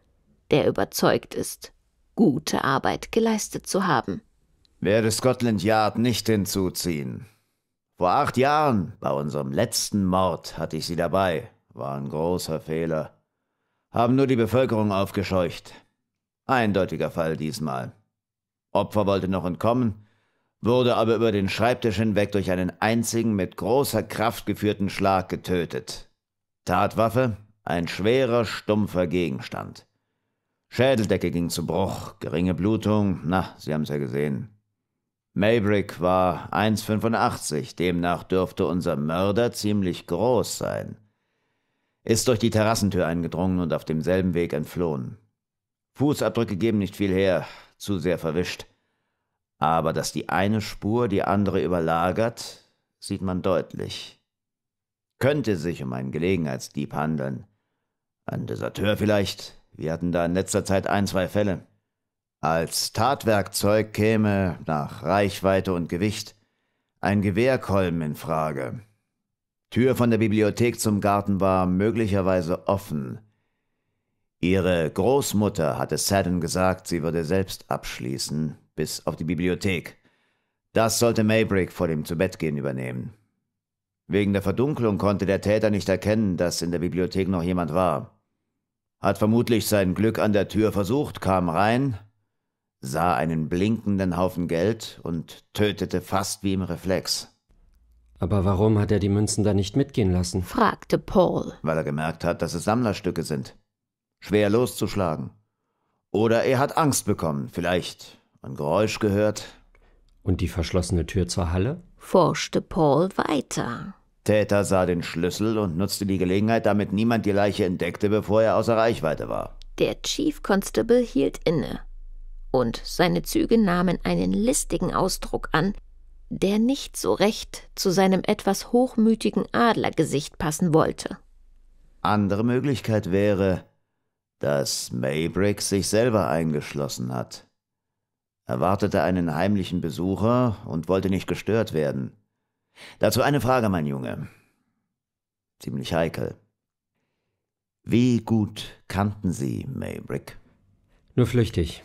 der überzeugt ist, gute Arbeit geleistet zu haben. Werde Scotland Yard nicht hinzuziehen. Vor acht Jahren, bei unserem letzten Mord, hatte ich sie dabei. War ein großer Fehler. Haben nur die Bevölkerung aufgescheucht. Eindeutiger Fall diesmal. Opfer wollte noch entkommen, wurde aber über den Schreibtisch hinweg durch einen einzigen mit großer Kraft geführten Schlag getötet. Tatwaffe, ein schwerer, stumpfer Gegenstand. Schädeldecke ging zu Bruch, geringe Blutung, na, Sie haben's ja gesehen. Maybrick war 1,85, demnach dürfte unser Mörder ziemlich groß sein. Ist durch die Terrassentür eingedrungen und auf demselben Weg entflohen. Fußabdrücke geben nicht viel her, zu sehr verwischt. Aber dass die eine Spur die andere überlagert, sieht man deutlich. Könnte sich um einen Gelegenheitsdieb handeln. Ein Deserteur vielleicht. Wir hatten da in letzter Zeit ein, zwei Fälle. Als Tatwerkzeug käme, nach Reichweite und Gewicht, ein Gewehrkolben in Frage. Tür von der Bibliothek zum Garten war möglicherweise offen. Ihre Großmutter hatte Sadden gesagt, sie würde selbst abschließen, bis auf die Bibliothek. Das sollte Maybrick vor dem Zubettgehen übernehmen. Wegen der Verdunklung konnte der Täter nicht erkennen, dass in der Bibliothek noch jemand war. Hat vermutlich sein Glück an der Tür versucht, kam rein, sah einen blinkenden Haufen Geld und tötete fast wie im Reflex. Aber warum hat er die Münzen da nicht mitgehen lassen? fragte Paul. Weil er gemerkt hat, dass es Sammlerstücke sind. Schwer loszuschlagen. Oder er hat Angst bekommen, vielleicht ein Geräusch gehört. Und die verschlossene Tür zur Halle? forschte Paul weiter. Täter sah den Schlüssel und nutzte die Gelegenheit, damit niemand die Leiche entdeckte, bevor er außer Reichweite war. Der Chief Constable hielt inne und seine Züge nahmen einen listigen Ausdruck an, der nicht so recht zu seinem etwas hochmütigen Adlergesicht passen wollte. Andere Möglichkeit wäre, dass Maybrick sich selber eingeschlossen hat. Er wartete einen heimlichen Besucher und wollte nicht gestört werden. Dazu eine Frage, mein Junge. Ziemlich heikel. Wie gut kannten Sie Maybrick? Nur flüchtig.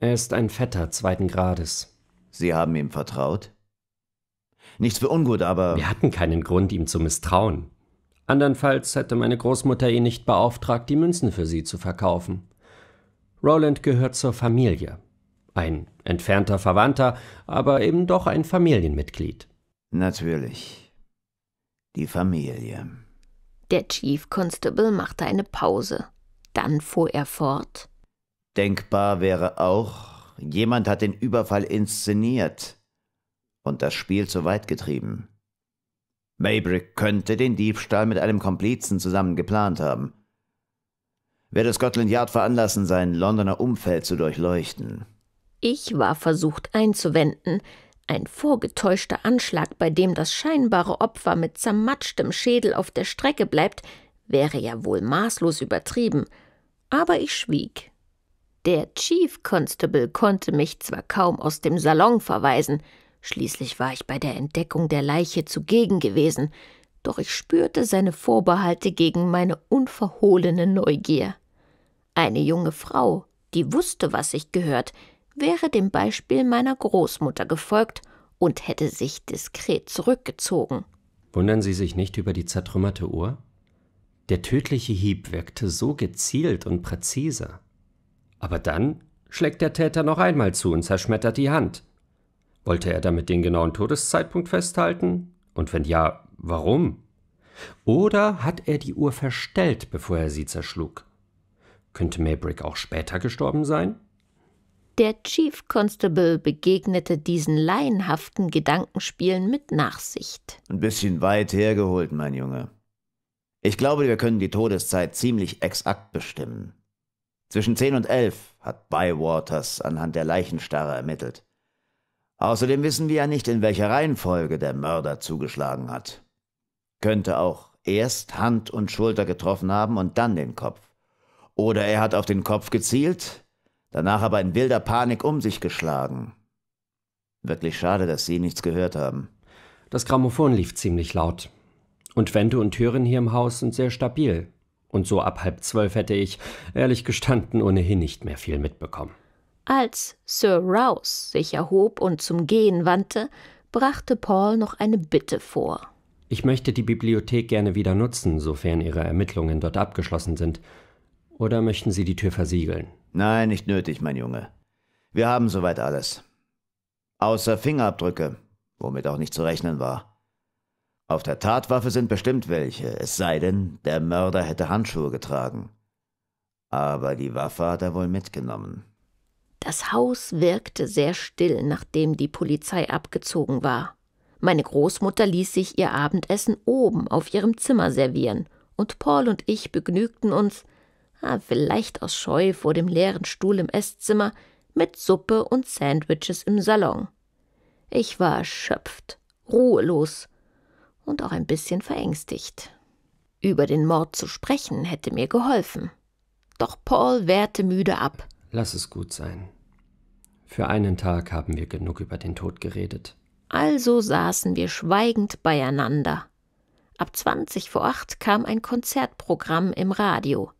Er ist ein Vetter zweiten Grades. Sie haben ihm vertraut? Nichts für ungut, aber. Wir hatten keinen Grund, ihm zu misstrauen. Andernfalls hätte meine Großmutter ihn nicht beauftragt, die Münzen für sie zu verkaufen. Roland gehört zur Familie. Ein entfernter Verwandter, aber eben doch ein Familienmitglied. Natürlich. Die Familie. Der Chief Constable machte eine Pause. Dann fuhr er fort. Denkbar wäre auch, jemand hat den Überfall inszeniert und das Spiel zu weit getrieben. Maybrick könnte den Diebstahl mit einem Komplizen zusammen geplant haben. Werde Scotland Yard veranlassen, sein Londoner Umfeld zu durchleuchten. Ich war versucht einzuwenden. Ein vorgetäuschter Anschlag, bei dem das scheinbare Opfer mit zermatschtem Schädel auf der Strecke bleibt, wäre ja wohl maßlos übertrieben. Aber ich schwieg. Der Chief Constable konnte mich zwar kaum aus dem Salon verweisen, schließlich war ich bei der Entdeckung der Leiche zugegen gewesen, doch ich spürte seine Vorbehalte gegen meine unverhohlene Neugier. Eine junge Frau, die wusste, was ich gehört, wäre dem Beispiel meiner Großmutter gefolgt und hätte sich diskret zurückgezogen. Wundern Sie sich nicht über die zertrümmerte Uhr? Der tödliche Hieb wirkte so gezielt und präzise. Aber dann schlägt der Täter noch einmal zu und zerschmettert die Hand. Wollte er damit den genauen Todeszeitpunkt festhalten? Und wenn ja, warum? Oder hat er die Uhr verstellt, bevor er sie zerschlug? Könnte Maybrick auch später gestorben sein? Der Chief Constable begegnete diesen laienhaften Gedankenspielen mit Nachsicht. Ein bisschen weit hergeholt, mein Junge. Ich glaube, wir können die Todeszeit ziemlich exakt bestimmen. Zwischen zehn und elf hat Bywaters anhand der Leichenstarre ermittelt. Außerdem wissen wir ja nicht, in welcher Reihenfolge der Mörder zugeschlagen hat. Könnte auch erst Hand und Schulter getroffen haben und dann den Kopf. Oder er hat auf den Kopf gezielt, danach aber in wilder Panik um sich geschlagen. Wirklich schade, dass Sie nichts gehört haben. Das Grammophon lief ziemlich laut. Und Wände und Türen hier im Haus sind sehr stabil. Und so ab halb zwölf hätte ich, ehrlich gestanden, ohnehin nicht mehr viel mitbekommen. Als Sir Rouse sich erhob und zum Gehen wandte, brachte Paul noch eine Bitte vor. Ich möchte die Bibliothek gerne wieder nutzen, sofern Ihre Ermittlungen dort abgeschlossen sind. Oder möchten Sie die Tür versiegeln? Nein, nicht nötig, mein Junge. Wir haben soweit alles. Außer Fingerabdrücke, womit auch nicht zu rechnen war. Auf der Tatwaffe sind bestimmt welche, es sei denn, der Mörder hätte Handschuhe getragen. Aber die Waffe hat er wohl mitgenommen. Das Haus wirkte sehr still, nachdem die Polizei abgezogen war. Meine Großmutter ließ sich ihr Abendessen oben auf ihrem Zimmer servieren, und Paul und ich begnügten uns, ah, vielleicht aus Scheu vor dem leeren Stuhl im Esszimmer, mit Suppe und Sandwiches im Salon. Ich war erschöpft, ruhelos und auch ein bisschen verängstigt. Über den Mord zu sprechen hätte mir geholfen. Doch Paul wehrte müde ab. Lass es gut sein. Für einen Tag haben wir genug über den Tod geredet. Also saßen wir schweigend beieinander. Ab 20 vor 8 kam ein Konzertprogramm im Radio.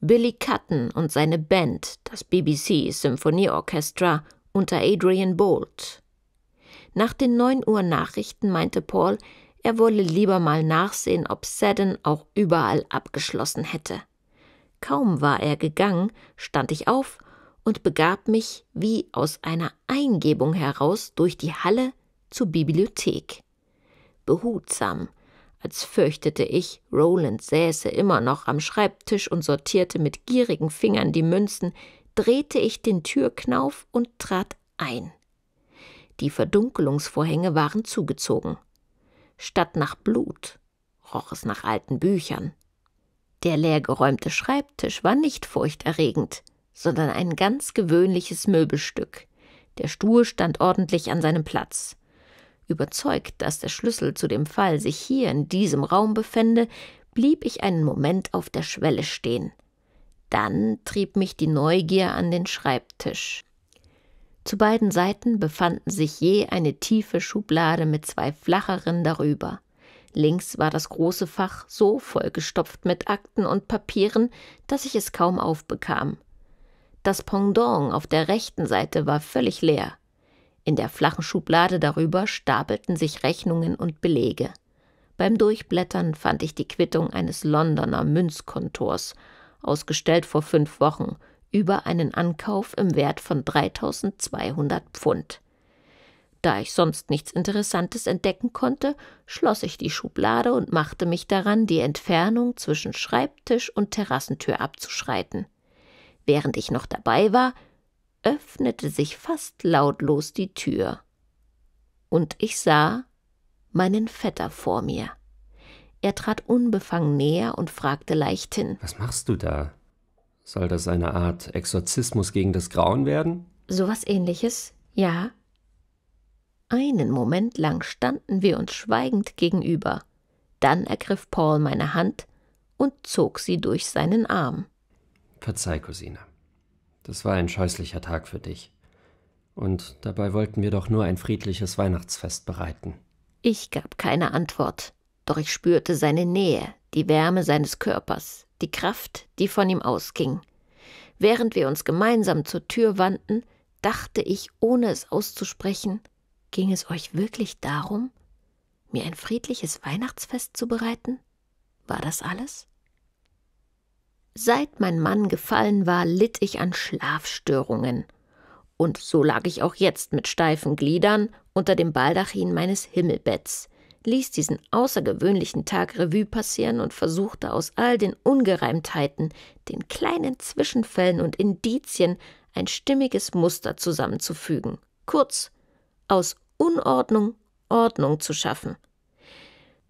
Billy Cutton und seine Band, das BBC Symphonieorchestra unter Adrian Bolt. Nach den 9 Uhr Nachrichten meinte Paul, er wolle lieber mal nachsehen, ob Seddon auch überall abgeschlossen hätte. Kaum war er gegangen, stand ich auf und begab mich wie aus einer Eingebung heraus durch die Halle zur Bibliothek. Behutsam, als fürchtete ich, Roland säße immer noch am Schreibtisch und sortierte mit gierigen Fingern die Münzen, drehte ich den Türknauf und trat ein. Die Verdunkelungsvorhänge waren zugezogen. Statt nach Blut roch es nach alten Büchern. Der leergeräumte Schreibtisch war nicht furchterregend, sondern ein ganz gewöhnliches Möbelstück. Der Stuhl stand ordentlich an seinem Platz. Überzeugt, dass der Schlüssel zu dem Fall sich hier in diesem Raum befände, blieb ich einen Moment auf der Schwelle stehen. Dann trieb mich die Neugier an den Schreibtisch. Zu beiden Seiten befanden sich je eine tiefe Schublade mit zwei flacheren darüber. Links war das große Fach so vollgestopft mit Akten und Papieren, dass ich es kaum aufbekam. Das Pendant auf der rechten Seite war völlig leer. In der flachen Schublade darüber stapelten sich Rechnungen und Belege. Beim Durchblättern fand ich die Quittung eines Londoner Münzkontors, ausgestellt vor fünf Wochen, über einen Ankauf im Wert von 3200 Pfund. Da ich sonst nichts Interessantes entdecken konnte, schloss ich die Schublade und machte mich daran, die Entfernung zwischen Schreibtisch und Terrassentür abzuschreiten. Während ich noch dabei war, öffnete sich fast lautlos die Tür. Und ich sah meinen Vetter vor mir. Er trat unbefangen näher und fragte leichthin: Was machst du da? Soll das eine Art Exorzismus gegen das Grauen werden? Sowas ähnliches, ja. Einen Moment lang standen wir uns schweigend gegenüber. Dann ergriff Paul meine Hand und zog sie durch seinen Arm. Verzeih, Cousine. Das war ein scheußlicher Tag für dich. Und dabei wollten wir doch nur ein friedliches Weihnachtsfest bereiten. Ich gab keine Antwort, doch ich spürte seine Nähe, die Wärme seines Körpers, die Kraft, die von ihm ausging. Während wir uns gemeinsam zur Tür wandten, dachte ich, ohne es auszusprechen, ging es euch wirklich darum, mir ein friedliches Weihnachtsfest zu bereiten? War das alles? Seit mein Mann gefallen war, litt ich an Schlafstörungen. Und so lag ich auch jetzt mit steifen Gliedern unter dem Baldachin meines Himmelbetts, ließ diesen außergewöhnlichen Tag Revue passieren und versuchte aus all den Ungereimtheiten, den kleinen Zwischenfällen und Indizien ein stimmiges Muster zusammenzufügen. Kurz, aus Unordnung Ordnung zu schaffen.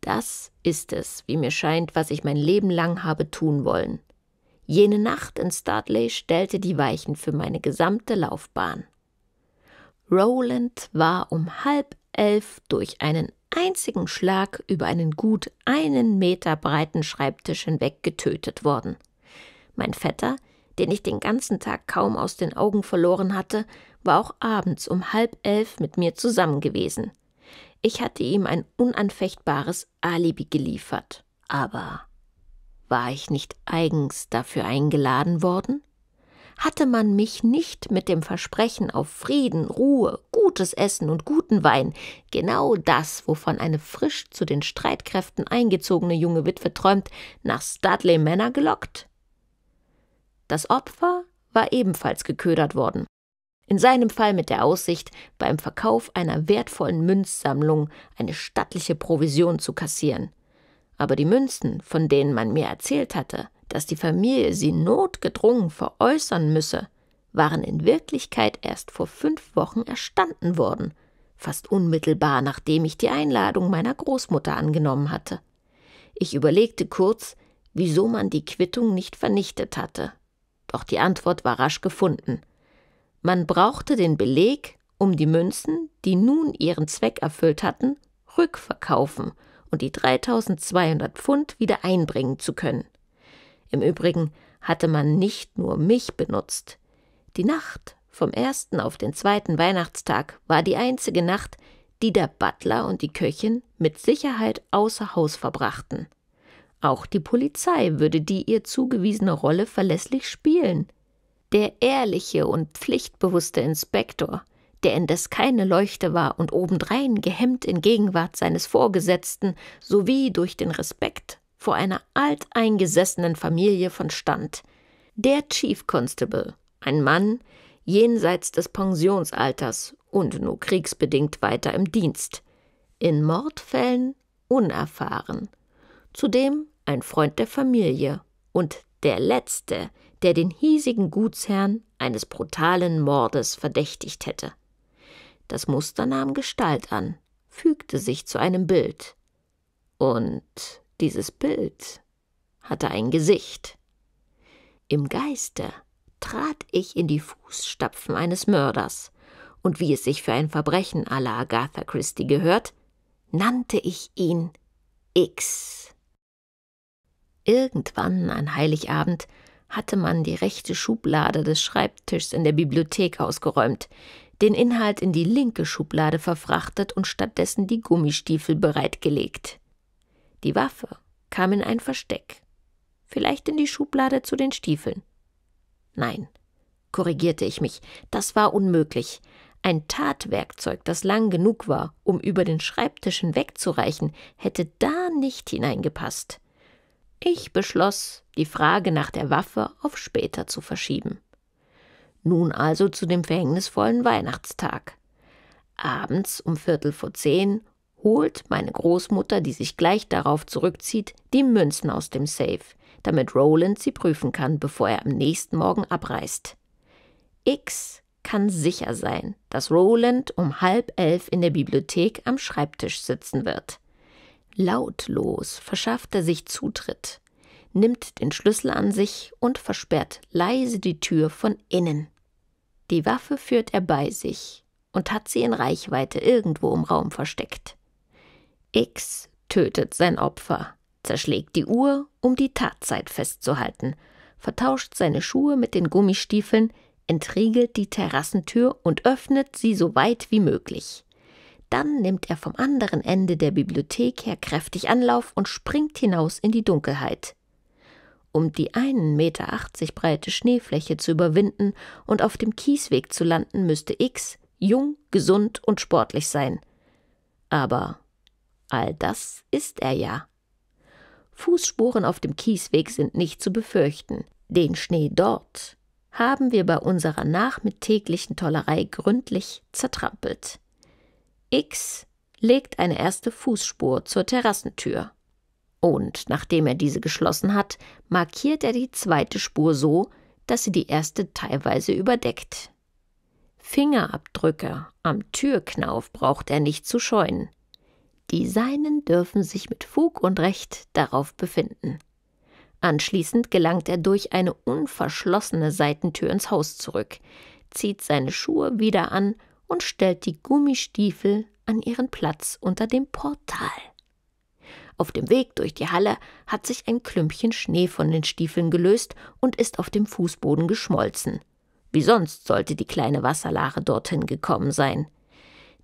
Das ist es, wie mir scheint, was ich mein Leben lang habe tun wollen. Jene Nacht in Studley stellte die Weichen für meine gesamte Laufbahn. Roland war um halb elf durch einen einzigen Schlag über einen gut einen Meter breiten Schreibtisch hinweg getötet worden. Mein Vetter, den ich den ganzen Tag kaum aus den Augen verloren hatte, war auch abends um halb elf mit mir zusammen gewesen. Ich hatte ihm ein unanfechtbares Alibi geliefert. Aber war ich nicht eigens dafür eingeladen worden? hatte man mich nicht mit dem Versprechen auf Frieden, Ruhe, gutes Essen und guten Wein, genau das, wovon eine frisch zu den Streitkräften eingezogene junge Witwe träumt, nach Studley Manor gelockt? Das Opfer war ebenfalls geködert worden. In seinem Fall mit der Aussicht, beim Verkauf einer wertvollen Münzsammlung eine stattliche Provision zu kassieren. Aber die Münzen, von denen man mir erzählt hatte, dass die Familie sie notgedrungen veräußern müsse, waren in Wirklichkeit erst vor fünf Wochen erstanden worden, fast unmittelbar nachdem ich die Einladung meiner Großmutter angenommen hatte. Ich überlegte kurz, wieso man die Quittung nicht vernichtet hatte. Doch die Antwort war rasch gefunden. Man brauchte den Beleg, um die Münzen, die nun ihren Zweck erfüllt hatten, rückverkaufen und die 3200 Pfund wieder einbringen zu können. Im Übrigen hatte man nicht nur mich benutzt. Die Nacht vom ersten auf den zweiten Weihnachtstag war die einzige Nacht, die der Butler und die Köchin mit Sicherheit außer Haus verbrachten. Auch die Polizei würde die ihr zugewiesene Rolle verlässlich spielen. Der ehrliche und pflichtbewusste Inspektor, der indes keine Leuchte war und obendrein gehemmt in Gegenwart seines Vorgesetzten sowie durch den Respekt vor einer alteingesessenen Familie von Stand. Der Chief Constable, ein Mann jenseits des Pensionsalters und nur kriegsbedingt weiter im Dienst, in Mordfällen unerfahren, zudem ein Freund der Familie und der Letzte, der den hiesigen Gutsherrn eines brutalen Mordes verdächtigt hätte. Das Muster nahm Gestalt an, fügte sich zu einem Bild. Und dieses Bild hatte ein Gesicht. Im Geiste trat ich in die Fußstapfen eines Mörders, und wie es sich für ein Verbrechen à la Agatha Christie gehört, nannte ich ihn X. Irgendwann an Heiligabend hatte man die rechte Schublade des Schreibtischs in der Bibliothek ausgeräumt, den Inhalt in die linke Schublade verfrachtet und stattdessen die Gummistiefel bereitgelegt. Die Waffe kam in ein Versteck. Vielleicht in die Schublade zu den Stiefeln. Nein, korrigierte ich mich, das war unmöglich. Ein Tatwerkzeug, das lang genug war, um über den Schreibtisch hinwegzureichen, hätte da nicht hineingepasst. Ich beschloss, die Frage nach der Waffe auf später zu verschieben. Nun also zu dem verhängnisvollen Weihnachtstag. Abends um Viertel vor zehn holt meine Großmutter, die sich gleich darauf zurückzieht, die Münzen aus dem Safe, damit Roland sie prüfen kann, bevor er am nächsten Morgen abreist. X kann sicher sein, dass Roland um halb elf in der Bibliothek am Schreibtisch sitzen wird. Lautlos verschafft er sich Zutritt, nimmt den Schlüssel an sich und versperrt leise die Tür von innen. Die Waffe führt er bei sich und hat sie in Reichweite irgendwo im Raum versteckt. X tötet sein Opfer, zerschlägt die Uhr, um die Tatzeit festzuhalten, vertauscht seine Schuhe mit den Gummistiefeln, entriegelt die Terrassentür und öffnet sie so weit wie möglich. Dann nimmt er vom anderen Ende der Bibliothek her kräftig Anlauf und springt hinaus in die Dunkelheit. Um die einen Meter achtzig breite Schneefläche zu überwinden und auf dem Kiesweg zu landen, müsste X jung, gesund und sportlich sein. Aber All das ist er ja. Fußspuren auf dem Kiesweg sind nicht zu befürchten. Den Schnee dort haben wir bei unserer nachmittäglichen Tollerei gründlich zertrampelt. X legt eine erste Fußspur zur Terrassentür. Und nachdem er diese geschlossen hat, markiert er die zweite Spur so, dass sie die erste teilweise überdeckt. Fingerabdrücke am Türknauf braucht er nicht zu scheuen. Die Seinen dürfen sich mit Fug und Recht darauf befinden. Anschließend gelangt er durch eine unverschlossene Seitentür ins Haus zurück, zieht seine Schuhe wieder an und stellt die Gummistiefel an ihren Platz unter dem Portal. Auf dem Weg durch die Halle hat sich ein Klümpchen Schnee von den Stiefeln gelöst und ist auf dem Fußboden geschmolzen. Wie sonst sollte die kleine Wasserlache dorthin gekommen sein.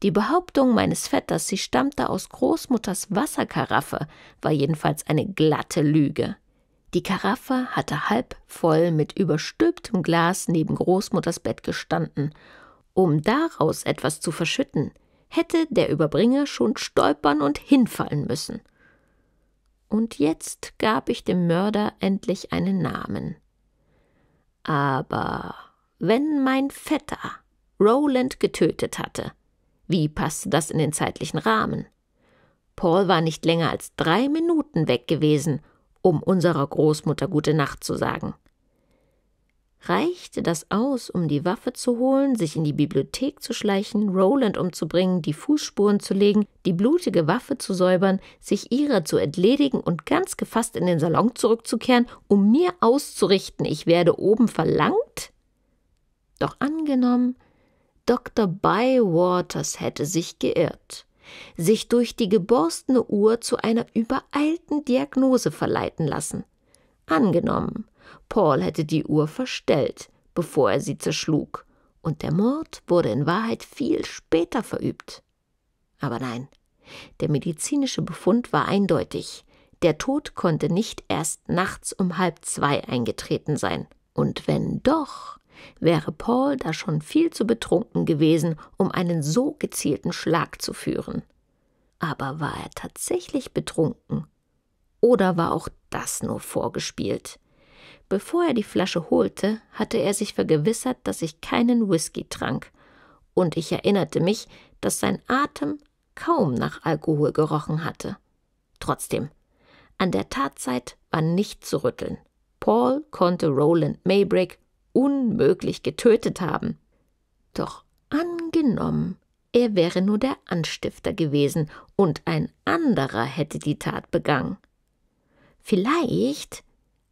Die Behauptung meines Vetters, sie stammte aus Großmutters Wasserkaraffe, war jedenfalls eine glatte Lüge. Die Karaffe hatte halb voll mit überstülptem Glas neben Großmutters Bett gestanden. Um daraus etwas zu verschütten, hätte der Überbringer schon stolpern und hinfallen müssen. Und jetzt gab ich dem Mörder endlich einen Namen. Aber wenn mein Vetter Roland getötet hatte, wie passte das in den zeitlichen Rahmen? Paul war nicht länger als drei Minuten weg gewesen, um unserer Großmutter gute Nacht zu sagen. Reichte das aus, um die Waffe zu holen, sich in die Bibliothek zu schleichen, Roland umzubringen, die Fußspuren zu legen, die blutige Waffe zu säubern, sich ihrer zu entledigen und ganz gefasst in den Salon zurückzukehren, um mir auszurichten, ich werde oben verlangt? Doch angenommen, Dr. Bywaters hätte sich geirrt, sich durch die geborstene Uhr zu einer übereilten Diagnose verleiten lassen. Angenommen, Paul hätte die Uhr verstellt, bevor er sie zerschlug, und der Mord wurde in Wahrheit viel später verübt. Aber nein, der medizinische Befund war eindeutig. Der Tod konnte nicht erst nachts um halb zwei eingetreten sein. Und wenn doch, wäre Paul da schon viel zu betrunken gewesen, um einen so gezielten Schlag zu führen. Aber war er tatsächlich betrunken? Oder war auch das nur vorgespielt? Bevor er die Flasche holte, hatte er sich vergewissert, dass ich keinen Whisky trank, und ich erinnerte mich, dass sein Atem kaum nach Alkohol gerochen hatte. Trotzdem, an der Tatzeit war nicht zu rütteln. Paul konnte Roland Maybrick unmöglich getötet haben. Doch angenommen, er wäre nur der Anstifter gewesen und ein anderer hätte die Tat begangen. Vielleicht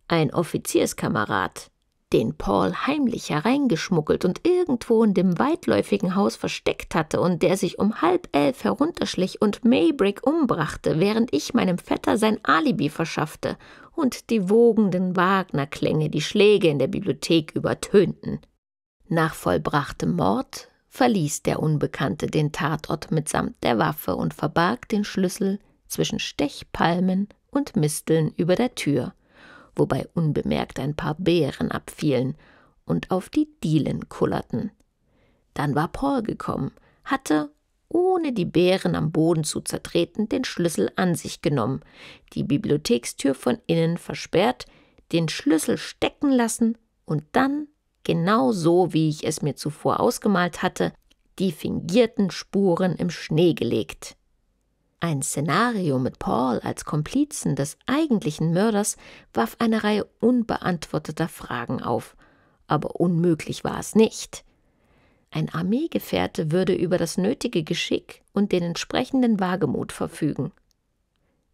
ein Offizierskamerad, den Paul heimlich hereingeschmuggelt und irgendwo in dem weitläufigen Haus versteckt hatte und der sich um halb elf herunterschlich und Maybrick umbrachte, während ich meinem Vetter sein Alibi verschaffte und die wogenden Wagnerklänge die Schläge in der Bibliothek übertönten. Nach vollbrachtem Mord verließ der Unbekannte den Tatort mitsamt der Waffe und verbarg den Schlüssel zwischen Stechpalmen und Misteln über der Tür, wobei unbemerkt ein paar Beeren abfielen und auf die Dielen kullerten. Dann war Paul gekommen, hatte ohne die Beeren am Boden zu zertreten, den Schlüssel an sich genommen, die Bibliothekstür von innen versperrt, den Schlüssel stecken lassen und dann, genau so wie ich es mir zuvor ausgemalt hatte, die fingierten Spuren im Schnee gelegt. Ein Szenario mit Paul als Komplizen des eigentlichen Mörders warf eine Reihe unbeantworteter Fragen auf, aber unmöglich war es nicht. Ein Armeegefährte würde über das nötige Geschick und den entsprechenden Wagemut verfügen.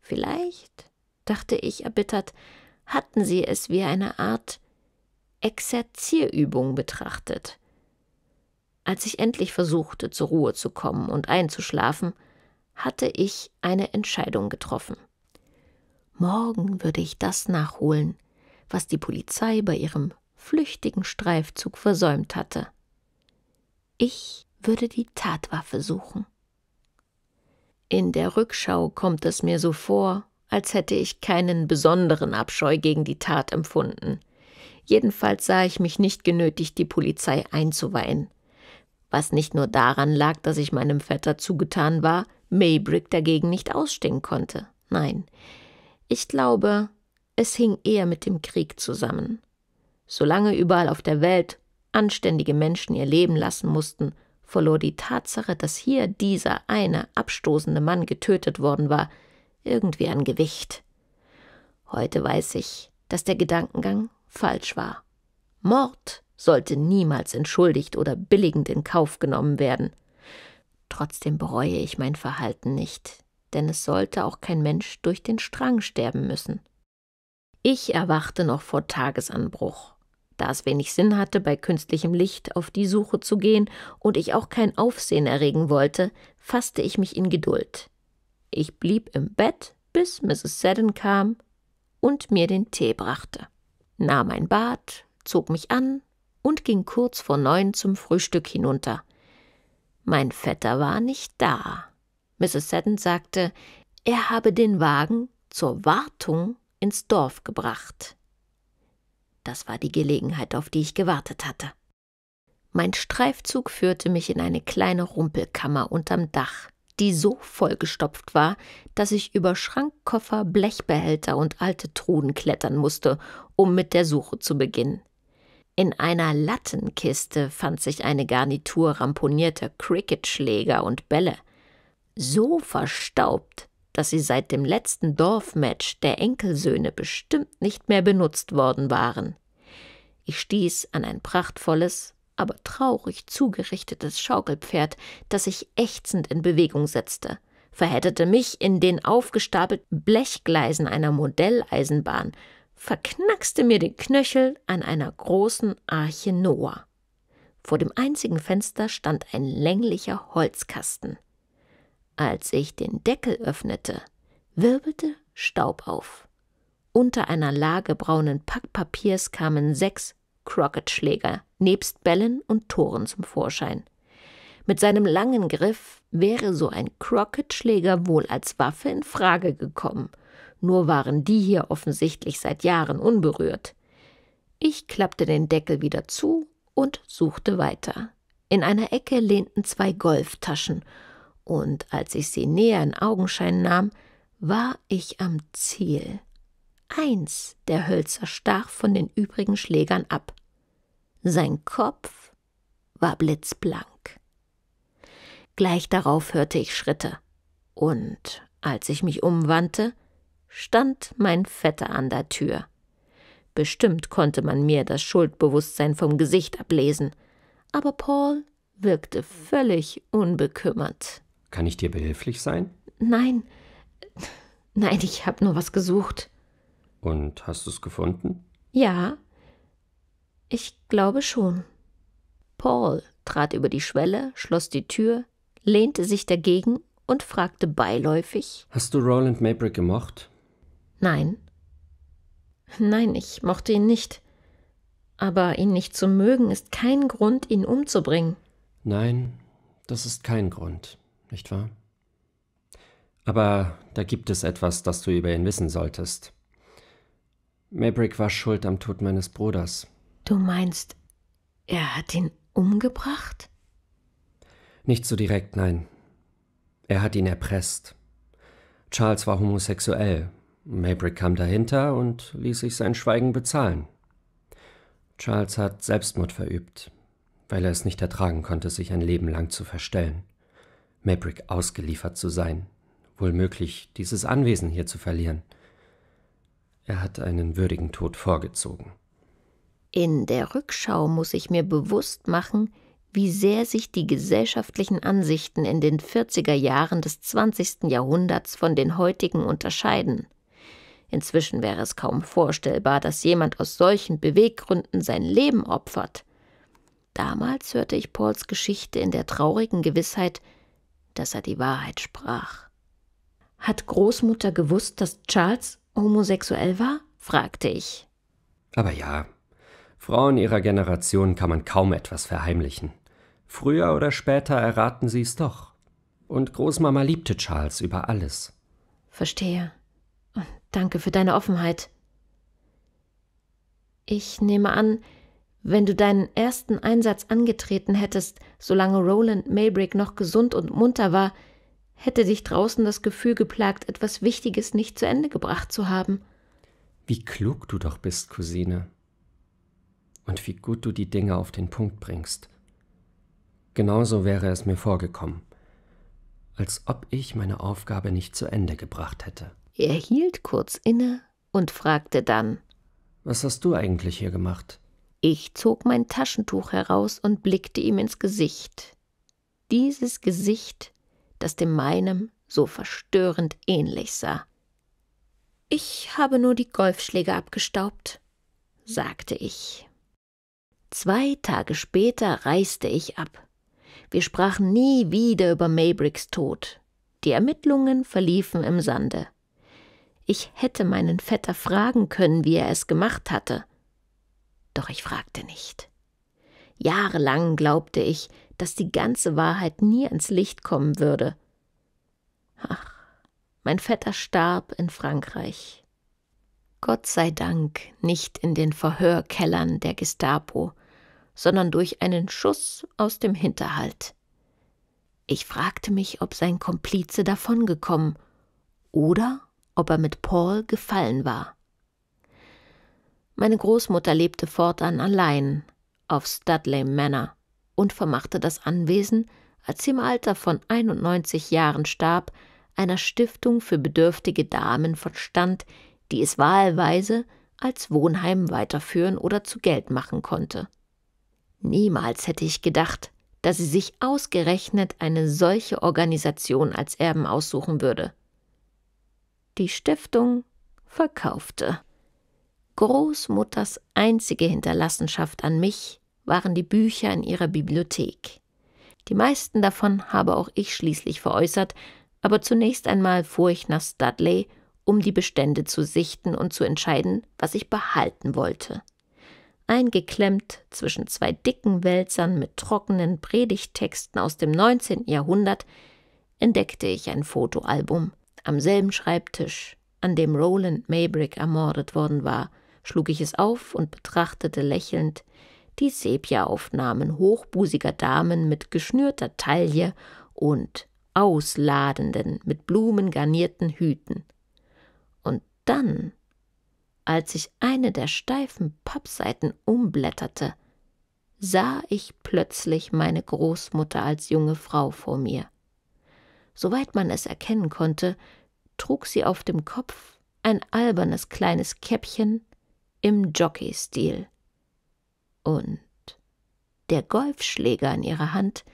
Vielleicht, dachte ich erbittert, hatten sie es wie eine Art Exerzierübung betrachtet. Als ich endlich versuchte, zur Ruhe zu kommen und einzuschlafen, hatte ich eine Entscheidung getroffen. Morgen würde ich das nachholen, was die Polizei bei ihrem flüchtigen Streifzug versäumt hatte. Ich würde die Tatwaffe suchen. In der Rückschau kommt es mir so vor, als hätte ich keinen besonderen Abscheu gegen die Tat empfunden. Jedenfalls sah ich mich nicht genötigt, die Polizei einzuweihen. Was nicht nur daran lag, dass ich meinem Vetter zugetan war, Maybrick dagegen nicht ausstehen konnte. Nein, ich glaube, es hing eher mit dem Krieg zusammen. Solange überall auf der Welt anständige Menschen ihr Leben lassen mussten, verlor die Tatsache, dass hier dieser eine abstoßende Mann getötet worden war, irgendwie an Gewicht. Heute weiß ich, dass der Gedankengang falsch war. Mord sollte niemals entschuldigt oder billigend in Kauf genommen werden. Trotzdem bereue ich mein Verhalten nicht, denn es sollte auch kein Mensch durch den Strang sterben müssen. Ich erwachte noch vor Tagesanbruch da es wenig Sinn hatte, bei künstlichem Licht auf die Suche zu gehen und ich auch kein Aufsehen erregen wollte, fasste ich mich in Geduld. Ich blieb im Bett, bis Mrs. Seddon kam und mir den Tee brachte, nahm ein Bad, zog mich an und ging kurz vor neun zum Frühstück hinunter. Mein Vetter war nicht da. Mrs. Seddon sagte, er habe den Wagen zur Wartung ins Dorf gebracht. Das war die Gelegenheit, auf die ich gewartet hatte. Mein Streifzug führte mich in eine kleine Rumpelkammer unterm Dach, die so vollgestopft war, dass ich über Schrankkoffer, Blechbehälter und alte Truden klettern musste, um mit der Suche zu beginnen. In einer Lattenkiste fand sich eine Garnitur ramponierter Cricketschläger und Bälle. So verstaubt, dass sie seit dem letzten Dorfmatch der Enkelsöhne bestimmt nicht mehr benutzt worden waren. Ich stieß an ein prachtvolles, aber traurig zugerichtetes Schaukelpferd, das sich ächzend in Bewegung setzte, verhedderte mich in den aufgestapelten Blechgleisen einer Modelleisenbahn, verknackste mir den Knöchel an einer großen Arche Noah. Vor dem einzigen Fenster stand ein länglicher Holzkasten. Als ich den Deckel öffnete, wirbelte Staub auf. Unter einer Lage braunen Packpapiers kamen sechs Crocketschläger nebst Bällen und Toren zum Vorschein. Mit seinem langen Griff wäre so ein Crocketschläger wohl als Waffe in Frage gekommen, nur waren die hier offensichtlich seit Jahren unberührt. Ich klappte den Deckel wieder zu und suchte weiter. In einer Ecke lehnten zwei Golftaschen und als ich sie näher in Augenschein nahm, war ich am Ziel. Eins der Hölzer stach von den übrigen Schlägern ab. Sein Kopf war blitzblank. Gleich darauf hörte ich Schritte, und als ich mich umwandte, stand mein Vetter an der Tür. Bestimmt konnte man mir das Schuldbewusstsein vom Gesicht ablesen, aber Paul wirkte völlig unbekümmert. Kann ich dir behilflich sein? Nein. Nein, ich habe nur was gesucht. Und hast du es gefunden? Ja. Ich glaube schon. Paul trat über die Schwelle, schloss die Tür, lehnte sich dagegen und fragte beiläufig: Hast du Roland Maybrick gemocht? Nein. Nein, ich mochte ihn nicht. Aber ihn nicht zu mögen ist kein Grund, ihn umzubringen. Nein, das ist kein Grund nicht wahr? Aber da gibt es etwas, das du über ihn wissen solltest. Maverick war schuld am Tod meines Bruders. Du meinst, er hat ihn umgebracht? Nicht so direkt, nein. Er hat ihn erpresst. Charles war homosexuell. Maverick kam dahinter und ließ sich sein Schweigen bezahlen. Charles hat Selbstmord verübt, weil er es nicht ertragen konnte, sich ein Leben lang zu verstellen. Maverick ausgeliefert zu sein, wohl möglich, dieses Anwesen hier zu verlieren. Er hat einen würdigen Tod vorgezogen. In der Rückschau muss ich mir bewusst machen, wie sehr sich die gesellschaftlichen Ansichten in den 40er Jahren des 20. Jahrhunderts von den heutigen unterscheiden. Inzwischen wäre es kaum vorstellbar, dass jemand aus solchen Beweggründen sein Leben opfert. Damals hörte ich Pauls Geschichte in der traurigen Gewissheit, dass er die Wahrheit sprach. Hat Großmutter gewusst, dass Charles homosexuell war? fragte ich. Aber ja, Frauen ihrer Generation kann man kaum etwas verheimlichen. Früher oder später erraten sie es doch. Und Großmama liebte Charles über alles. Verstehe. danke für deine Offenheit. Ich nehme an, wenn du deinen ersten Einsatz angetreten hättest, solange Roland Maybrick noch gesund und munter war, hätte dich draußen das Gefühl geplagt, etwas Wichtiges nicht zu Ende gebracht zu haben. Wie klug du doch bist, Cousine. Und wie gut du die Dinge auf den Punkt bringst. Genauso wäre es mir vorgekommen, als ob ich meine Aufgabe nicht zu Ende gebracht hätte. Er hielt kurz inne und fragte dann Was hast du eigentlich hier gemacht? Ich zog mein Taschentuch heraus und blickte ihm ins Gesicht. Dieses Gesicht, das dem meinem so verstörend ähnlich sah. Ich habe nur die Golfschläge abgestaubt, sagte ich. Zwei Tage später reiste ich ab. Wir sprachen nie wieder über Maybricks Tod. Die Ermittlungen verliefen im Sande. Ich hätte meinen Vetter fragen können, wie er es gemacht hatte doch ich fragte nicht. Jahrelang glaubte ich, dass die ganze Wahrheit nie ans Licht kommen würde. Ach, mein Vetter starb in Frankreich. Gott sei Dank nicht in den Verhörkellern der Gestapo, sondern durch einen Schuss aus dem Hinterhalt. Ich fragte mich, ob sein Komplize davongekommen oder ob er mit Paul gefallen war. Meine Großmutter lebte fortan allein auf Studley Manor und vermachte das Anwesen, als sie im Alter von 91 Jahren starb, einer Stiftung für bedürftige Damen von Stand, die es wahlweise als Wohnheim weiterführen oder zu Geld machen konnte. Niemals hätte ich gedacht, dass sie sich ausgerechnet eine solche Organisation als Erben aussuchen würde. Die Stiftung verkaufte. Großmutters einzige Hinterlassenschaft an mich waren die Bücher in ihrer Bibliothek. Die meisten davon habe auch ich schließlich veräußert, aber zunächst einmal fuhr ich nach Studley, um die Bestände zu sichten und zu entscheiden, was ich behalten wollte. Eingeklemmt zwischen zwei dicken Wälzern mit trockenen Predigtexten aus dem 19. Jahrhundert entdeckte ich ein Fotoalbum am selben Schreibtisch, an dem Roland Maybrick ermordet worden war – schlug ich es auf und betrachtete lächelnd die Sepia-Aufnahmen hochbusiger Damen mit geschnürter Taille und ausladenden, mit Blumen garnierten Hüten. Und dann, als ich eine der steifen Pappseiten umblätterte, sah ich plötzlich meine Großmutter als junge Frau vor mir. Soweit man es erkennen konnte, trug sie auf dem Kopf ein albernes kleines Käppchen im Jockey-Stil. Und der Golfschläger in ihrer Hand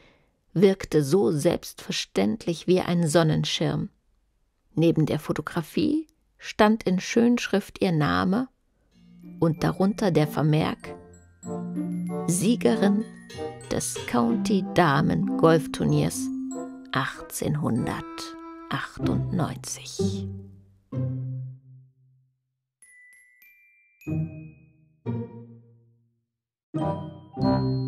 wirkte so selbstverständlich wie ein Sonnenschirm. Neben der Fotografie stand in Schönschrift ihr Name und darunter der Vermerk Siegerin des County Damen Golfturniers 1898. Thank ờ, you. Ờ.